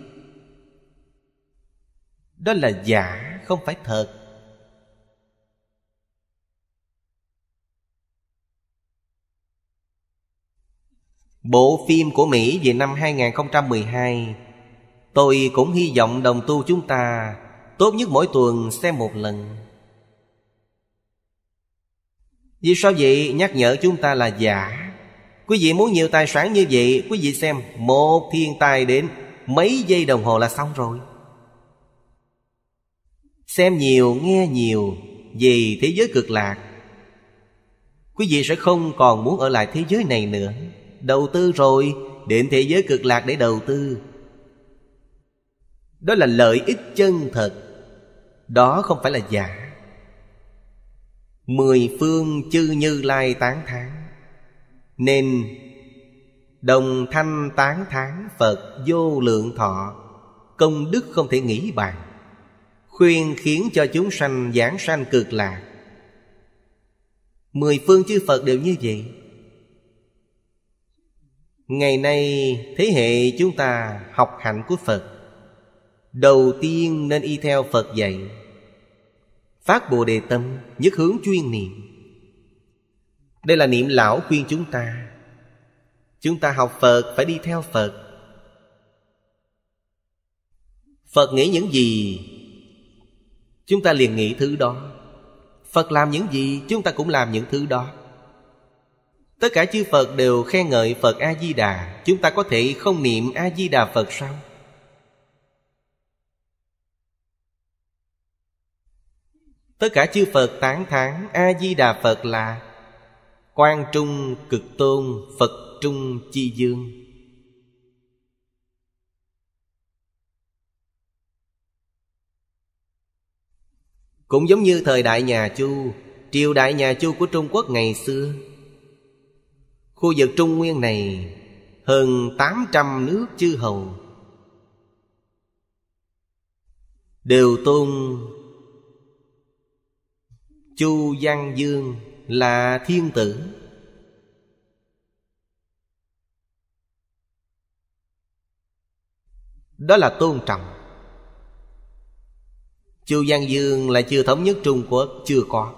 Đó là giả không phải thật Bộ phim của Mỹ về năm 2012 Tôi cũng hy vọng đồng tu chúng ta Tốt nhất mỗi tuần xem một lần Vì sao vậy nhắc nhở chúng ta là giả Quý vị muốn nhiều tài sản như vậy Quý vị xem một thiên tài đến Mấy giây đồng hồ là xong rồi Xem nhiều nghe nhiều Vì thế giới cực lạc Quý vị sẽ không còn muốn ở lại thế giới này nữa đầu tư rồi đến thế giới cực lạc để đầu tư đó là lợi ích chân thật đó không phải là giả mười phương chư như lai tán thán nên đồng thanh tán thán phật vô lượng thọ công đức không thể nghĩ bàn khuyên khiến cho chúng sanh giảng sanh cực lạc mười phương chư phật đều như vậy ngày nay thế hệ chúng ta học hạnh của phật đầu tiên nên y theo phật dạy phát bồ đề tâm nhất hướng chuyên niệm đây là niệm lão khuyên chúng ta chúng ta học phật phải đi theo phật phật nghĩ những gì chúng ta liền nghĩ thứ đó phật làm những gì chúng ta cũng làm những thứ đó Tất cả chư Phật đều khen ngợi Phật A-di-đà Chúng ta có thể không niệm A-di-đà Phật sao? Tất cả chư Phật tán thán A-di-đà Phật là Quan trung cực tôn Phật trung chi dương Cũng giống như thời đại nhà Chu Triều đại nhà Chu của Trung Quốc ngày xưa Khu vực Trung Nguyên này hơn 800 nước chư hầu đều tôn Chu Văn Dương là thiên tử Đó là tôn trọng Chu Văn Dương là chưa thống nhất Trung Quốc Chưa có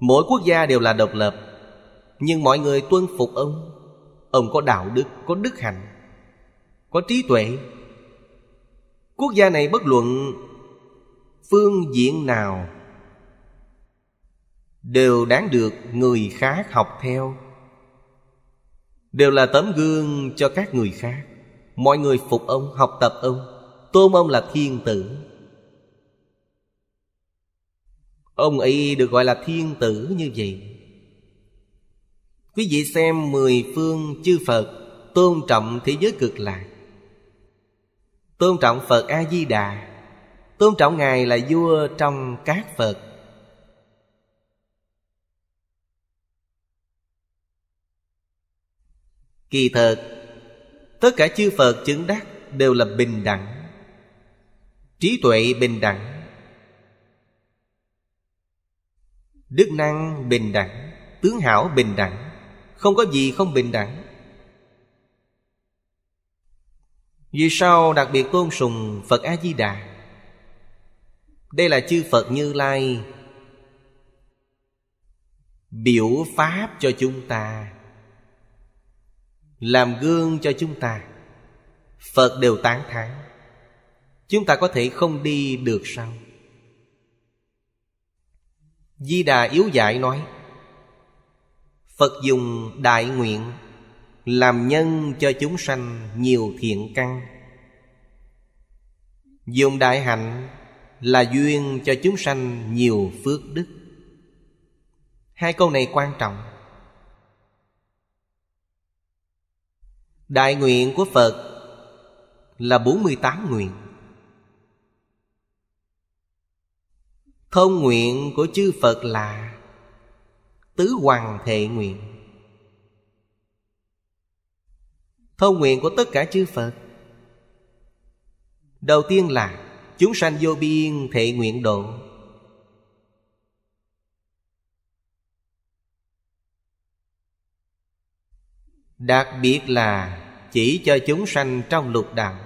Mỗi quốc gia đều là độc lập nhưng mọi người tuân phục ông ông có đạo đức có đức hạnh có trí tuệ quốc gia này bất luận phương diện nào đều đáng được người khác học theo đều là tấm gương cho các người khác mọi người phục ông học tập ông tôn ông là thiên tử ông ấy được gọi là thiên tử như vậy Quý vị xem mười phương chư Phật Tôn trọng thế giới cực lạc Tôn trọng Phật A-di-đà Tôn trọng Ngài là vua trong các Phật Kỳ thật Tất cả chư Phật chứng đắc đều là bình đẳng Trí tuệ bình đẳng Đức năng bình đẳng Tướng hảo bình đẳng không có gì không bình đẳng Vì sao đặc biệt tôn sùng Phật A-di-đà Đây là chư Phật Như Lai Biểu Pháp cho chúng ta Làm gương cho chúng ta Phật đều tán thán Chúng ta có thể không đi được sao Di Đà yếu dại nói phật dùng đại nguyện làm nhân cho chúng sanh nhiều thiện căn dùng đại hạnh là duyên cho chúng sanh nhiều phước đức hai câu này quan trọng đại nguyện của phật là 48 nguyện Thông nguyện của chư Phật là Tứ hoàng thệ nguyện Thâu nguyện của tất cả chư Phật Đầu tiên là Chúng sanh vô biên thệ nguyện độ Đặc biệt là chỉ cho chúng sanh trong lục đạo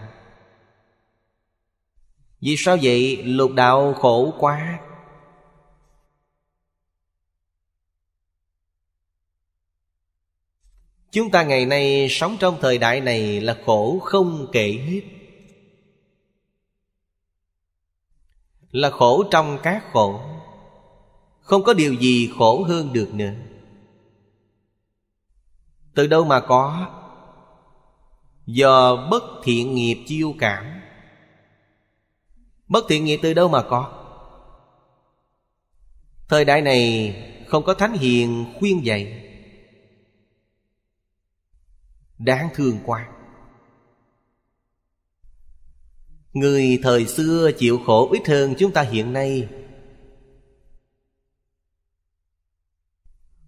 Vì sao vậy lục đạo khổ quá Chúng ta ngày nay sống trong thời đại này là khổ không kể hết Là khổ trong các khổ Không có điều gì khổ hơn được nữa Từ đâu mà có Do bất thiện nghiệp chiêu cảm Bất thiện nghiệp từ đâu mà có Thời đại này không có thánh hiền khuyên dạy Đáng thương quá Người thời xưa chịu khổ ít hơn chúng ta hiện nay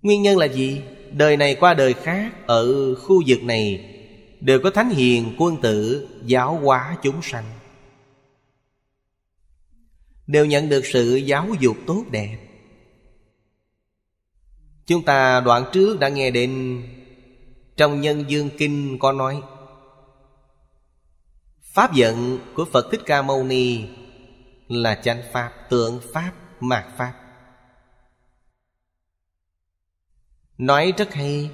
Nguyên nhân là gì? Đời này qua đời khác Ở khu vực này Đều có thánh hiền quân tử Giáo hóa chúng sanh Đều nhận được sự giáo dục tốt đẹp Chúng ta đoạn trước đã nghe đến trong Nhân Dương Kinh có nói Pháp giận của Phật Thích Ca Mâu Ni Là chánh Pháp, tượng Pháp, mạt Pháp Nói rất hay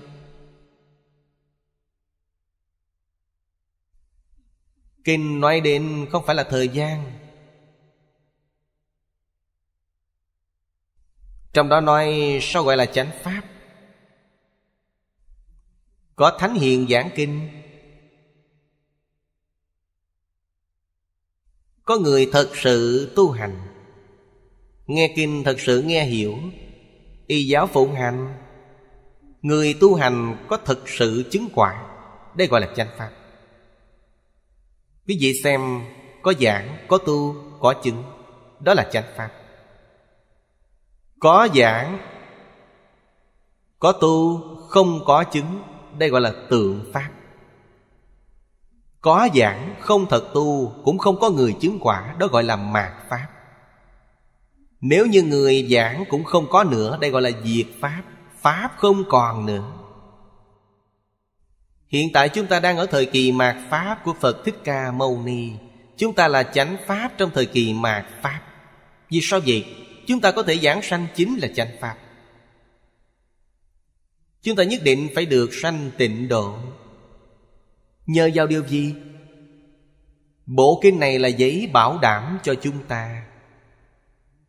Kinh nói đến không phải là thời gian Trong đó nói sao gọi là chánh pháp có Thánh Hiền giảng kinh Có người thật sự tu hành Nghe kinh thật sự nghe hiểu Y giáo phụng hành Người tu hành có thật sự chứng quả Đây gọi là chánh pháp Quý vị xem Có giảng, có tu, có chứng Đó là chánh pháp Có giảng Có tu, không có chứng đây gọi là tượng pháp có giảng không thật tu cũng không có người chứng quả đó gọi là mạt pháp nếu như người giảng cũng không có nữa đây gọi là diệt pháp pháp không còn nữa hiện tại chúng ta đang ở thời kỳ mạt pháp của phật thích ca mâu ni chúng ta là chánh pháp trong thời kỳ mạt pháp vì sao vậy chúng ta có thể giảng sanh chính là chánh pháp chúng ta nhất định phải được sanh tịnh độ nhờ vào điều gì bộ kinh này là giấy bảo đảm cho chúng ta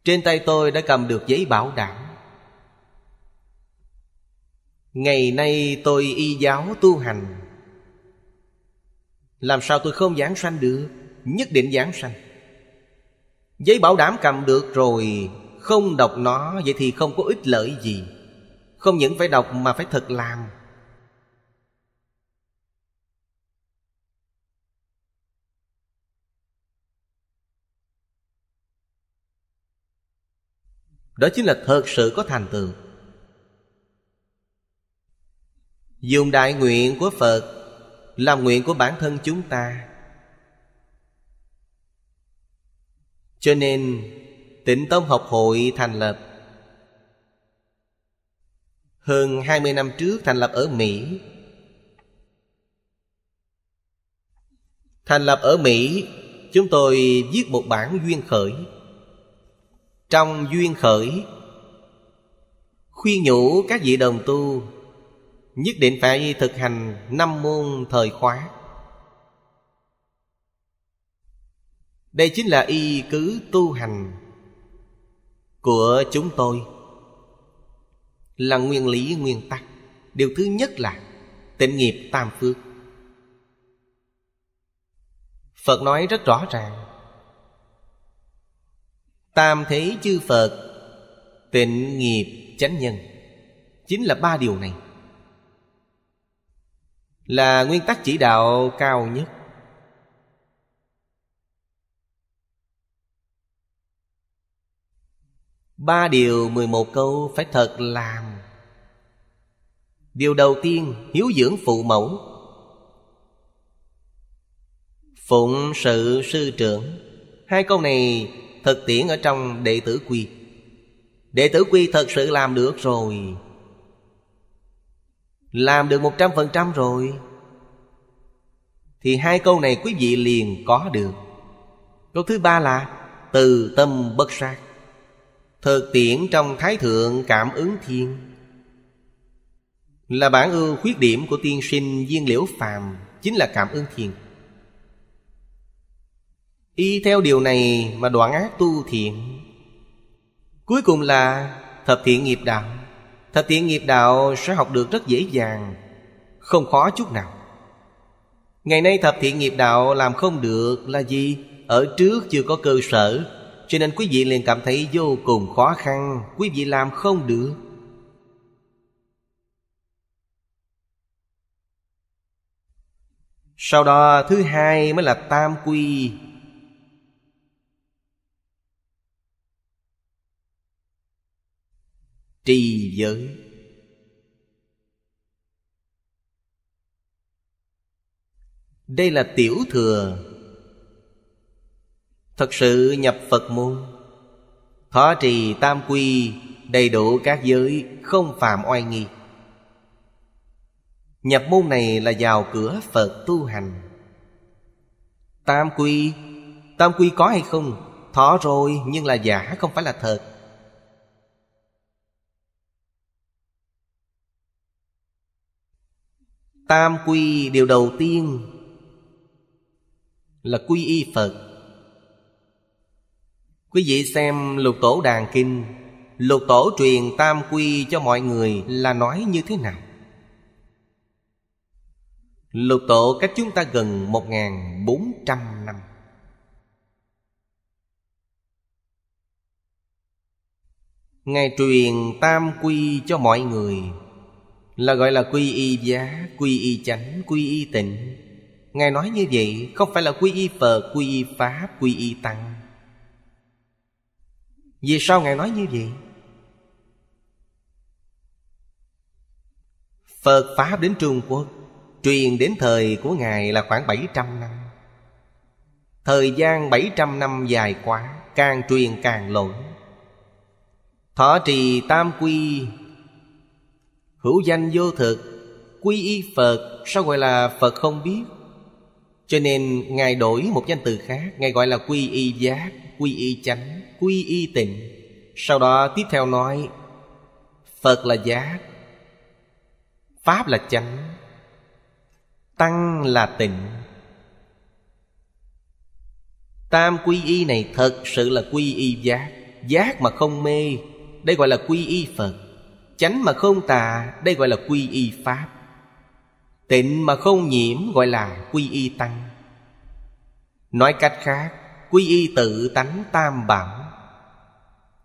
trên tay tôi đã cầm được giấy bảo đảm ngày nay tôi y giáo tu hành làm sao tôi không giảng sanh được nhất định giảng sanh giấy bảo đảm cầm được rồi không đọc nó vậy thì không có ích lợi gì không những phải đọc mà phải thật làm đó chính là thật sự có thành tựu dùng đại nguyện của phật làm nguyện của bản thân chúng ta cho nên tịnh tông học hội thành lập hơn 20 năm trước thành lập ở Mỹ Thành lập ở Mỹ Chúng tôi viết một bản Duyên Khởi Trong Duyên Khởi Khuyên nhủ các vị đồng tu Nhất định phải thực hành năm môn thời khóa Đây chính là y cứ tu hành Của chúng tôi là nguyên lý nguyên tắc điều thứ nhất là tịnh nghiệp tam phước phật nói rất rõ ràng tam thế chư phật tịnh nghiệp chánh nhân chính là ba điều này là nguyên tắc chỉ đạo cao nhất Ba điều mười một câu phải thật làm Điều đầu tiên hiếu dưỡng phụ mẫu Phụng sự sư trưởng Hai câu này thực tiễn ở trong đệ tử quy Đệ tử quy thật sự làm được rồi Làm được một trăm phần trăm rồi Thì hai câu này quý vị liền có được Câu thứ ba là Từ tâm bất sát Thực tiễn trong Thái Thượng Cảm ứng Thiên Là bản ưu khuyết điểm của tiên sinh viên liễu phàm Chính là Cảm ứng Thiên Y theo điều này mà đoạn ác tu thiện Cuối cùng là thập thiện nghiệp đạo Thập thiện nghiệp đạo sẽ học được rất dễ dàng Không khó chút nào Ngày nay thập thiện nghiệp đạo làm không được là gì? Ở trước chưa có cơ sở cho nên quý vị liền cảm thấy vô cùng khó khăn Quý vị làm không được Sau đó thứ hai mới là tam quy Trì giới Đây là tiểu thừa Thật sự nhập Phật môn Thọ trì tam quy Đầy đủ các giới Không phạm oai nghi Nhập môn này là vào cửa Phật tu hành Tam quy Tam quy có hay không Thọ rồi nhưng là giả không phải là thật Tam quy điều đầu tiên Là quy y Phật Quý vị xem lục tổ đàn kinh Lục tổ truyền tam quy cho mọi người là nói như thế nào? Lục tổ cách chúng ta gần 1.400 năm Ngài truyền tam quy cho mọi người Là gọi là quy y giá, quy y chánh, quy y tịnh Ngài nói như vậy không phải là quy y Phật, quy y Pháp, quy y Tăng vì sao Ngài nói như vậy? Phật Pháp đến Trung Quốc Truyền đến thời của Ngài là khoảng 700 năm Thời gian 700 năm dài quá Càng truyền càng lỗi Thọ trì tam quy Hữu danh vô thực Quy y Phật Sao gọi là Phật không biết Cho nên Ngài đổi một danh từ khác Ngài gọi là quy y giác quy y chánh quy y tịnh sau đó tiếp theo nói phật là giác pháp là chánh tăng là tịnh tam quy y này thật sự là quy y giác giác mà không mê đây gọi là quy y phật chánh mà không tà đây gọi là quy y pháp tịnh mà không nhiễm gọi là quy y tăng nói cách khác quy y tự tánh tam bảo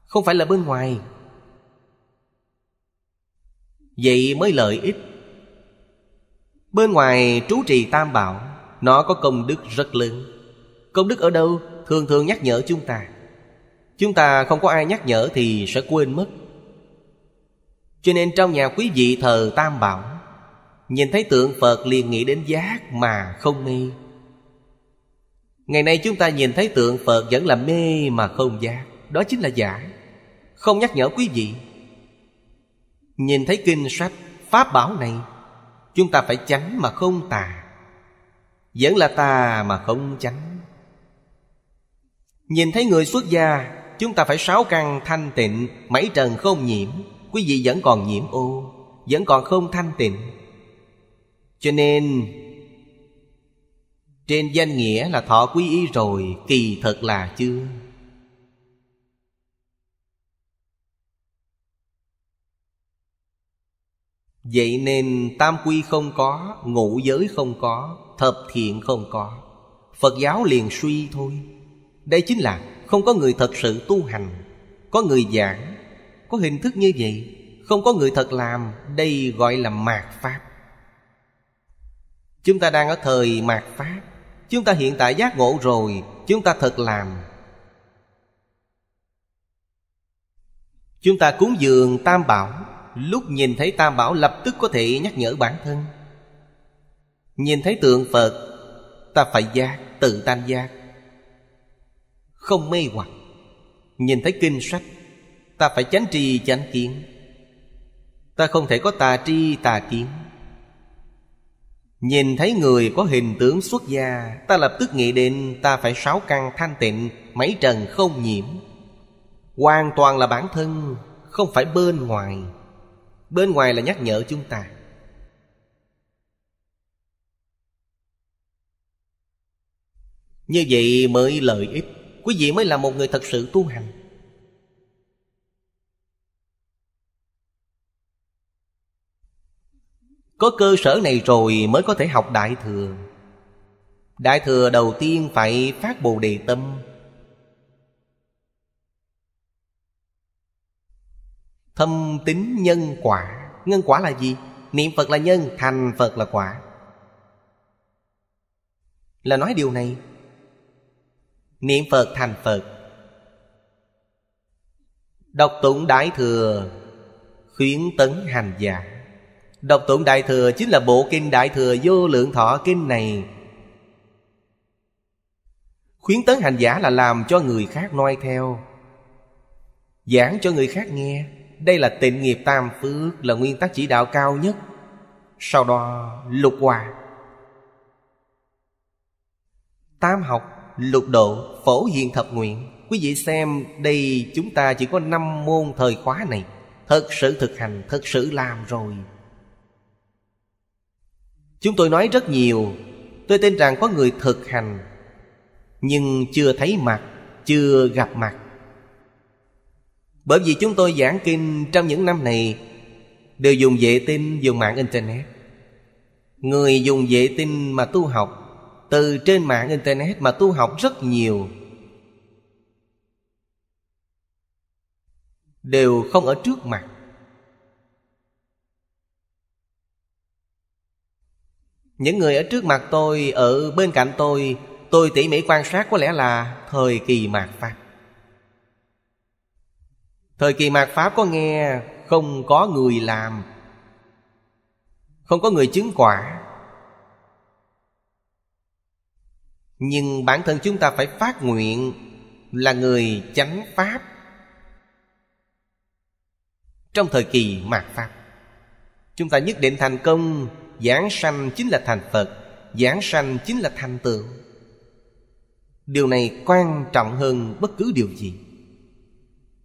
không phải là bên ngoài vậy mới lợi ích bên ngoài trú trì tam bảo nó có công đức rất lớn công đức ở đâu thường thường nhắc nhở chúng ta chúng ta không có ai nhắc nhở thì sẽ quên mất cho nên trong nhà quý vị thờ tam bảo nhìn thấy tượng phật liền nghĩ đến giác mà không mê ngày nay chúng ta nhìn thấy tượng phật vẫn là mê mà không giác đó chính là giả không nhắc nhở quý vị nhìn thấy kinh sách pháp bảo này chúng ta phải tránh mà không tà vẫn là tà mà không tránh nhìn thấy người xuất gia chúng ta phải sáu căn thanh tịnh mấy trần không nhiễm quý vị vẫn còn nhiễm ô vẫn còn không thanh tịnh cho nên trên danh nghĩa là thọ quy y rồi Kỳ thật là chưa Vậy nên tam quy không có Ngũ giới không có Thập thiện không có Phật giáo liền suy thôi Đây chính là không có người thật sự tu hành Có người giảng Có hình thức như vậy Không có người thật làm Đây gọi là mạt Pháp Chúng ta đang ở thời mạt Pháp Chúng ta hiện tại giác ngộ rồi Chúng ta thật làm Chúng ta cúng dường tam bảo Lúc nhìn thấy tam bảo lập tức có thể nhắc nhở bản thân Nhìn thấy tượng Phật Ta phải giác, tự tan giác Không mê hoặc Nhìn thấy kinh sách Ta phải chánh trì chánh kiến Ta không thể có tà tri tà kiến Nhìn thấy người có hình tướng xuất gia Ta lập tức nghĩ đến ta phải sáu căn thanh tịnh Mấy trần không nhiễm Hoàn toàn là bản thân Không phải bên ngoài Bên ngoài là nhắc nhở chúng ta Như vậy mới lợi ích Quý vị mới là một người thật sự tu hành Có cơ sở này rồi mới có thể học Đại Thừa Đại Thừa đầu tiên phải phát Bồ Đề Tâm Thâm tính nhân quả Nhân quả là gì? Niệm Phật là nhân, thành Phật là quả Là nói điều này Niệm Phật thành Phật Đọc tụng Đại Thừa Khuyến tấn hành giả Đọc tụng Đại Thừa chính là bộ kinh Đại Thừa Vô Lượng Thọ Kinh này Khuyến tấn hành giả là làm cho người khác noi theo Giảng cho người khác nghe Đây là tịnh nghiệp tam phước Là nguyên tắc chỉ đạo cao nhất Sau đó lục hòa Tam học, lục độ, phổ hiện thập nguyện Quý vị xem đây chúng ta chỉ có năm môn thời khóa này Thật sự thực hành, thật sự làm rồi Chúng tôi nói rất nhiều Tôi tin rằng có người thực hành Nhưng chưa thấy mặt Chưa gặp mặt Bởi vì chúng tôi giảng kinh Trong những năm này Đều dùng vệ tinh dùng mạng Internet Người dùng vệ tinh mà tu học Từ trên mạng Internet mà tu học rất nhiều Đều không ở trước mặt những người ở trước mặt tôi ở bên cạnh tôi tôi tỉ mỉ quan sát có lẽ là thời kỳ mạt pháp thời kỳ mạt pháp có nghe không có người làm không có người chứng quả nhưng bản thân chúng ta phải phát nguyện là người chánh pháp trong thời kỳ mạt pháp chúng ta nhất định thành công Giảng sanh chính là thành Phật Giảng sanh chính là thành tựu Điều này quan trọng hơn bất cứ điều gì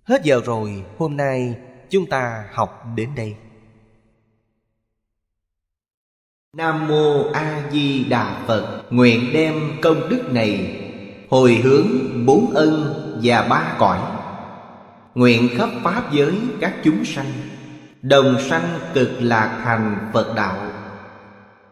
Hết giờ rồi Hôm nay chúng ta học đến đây Nam Mô A Di Đà Phật Nguyện đem công đức này Hồi hướng bốn ân và ba cõi Nguyện khắp Pháp giới các chúng sanh Đồng sanh cực lạc thành Phật Đạo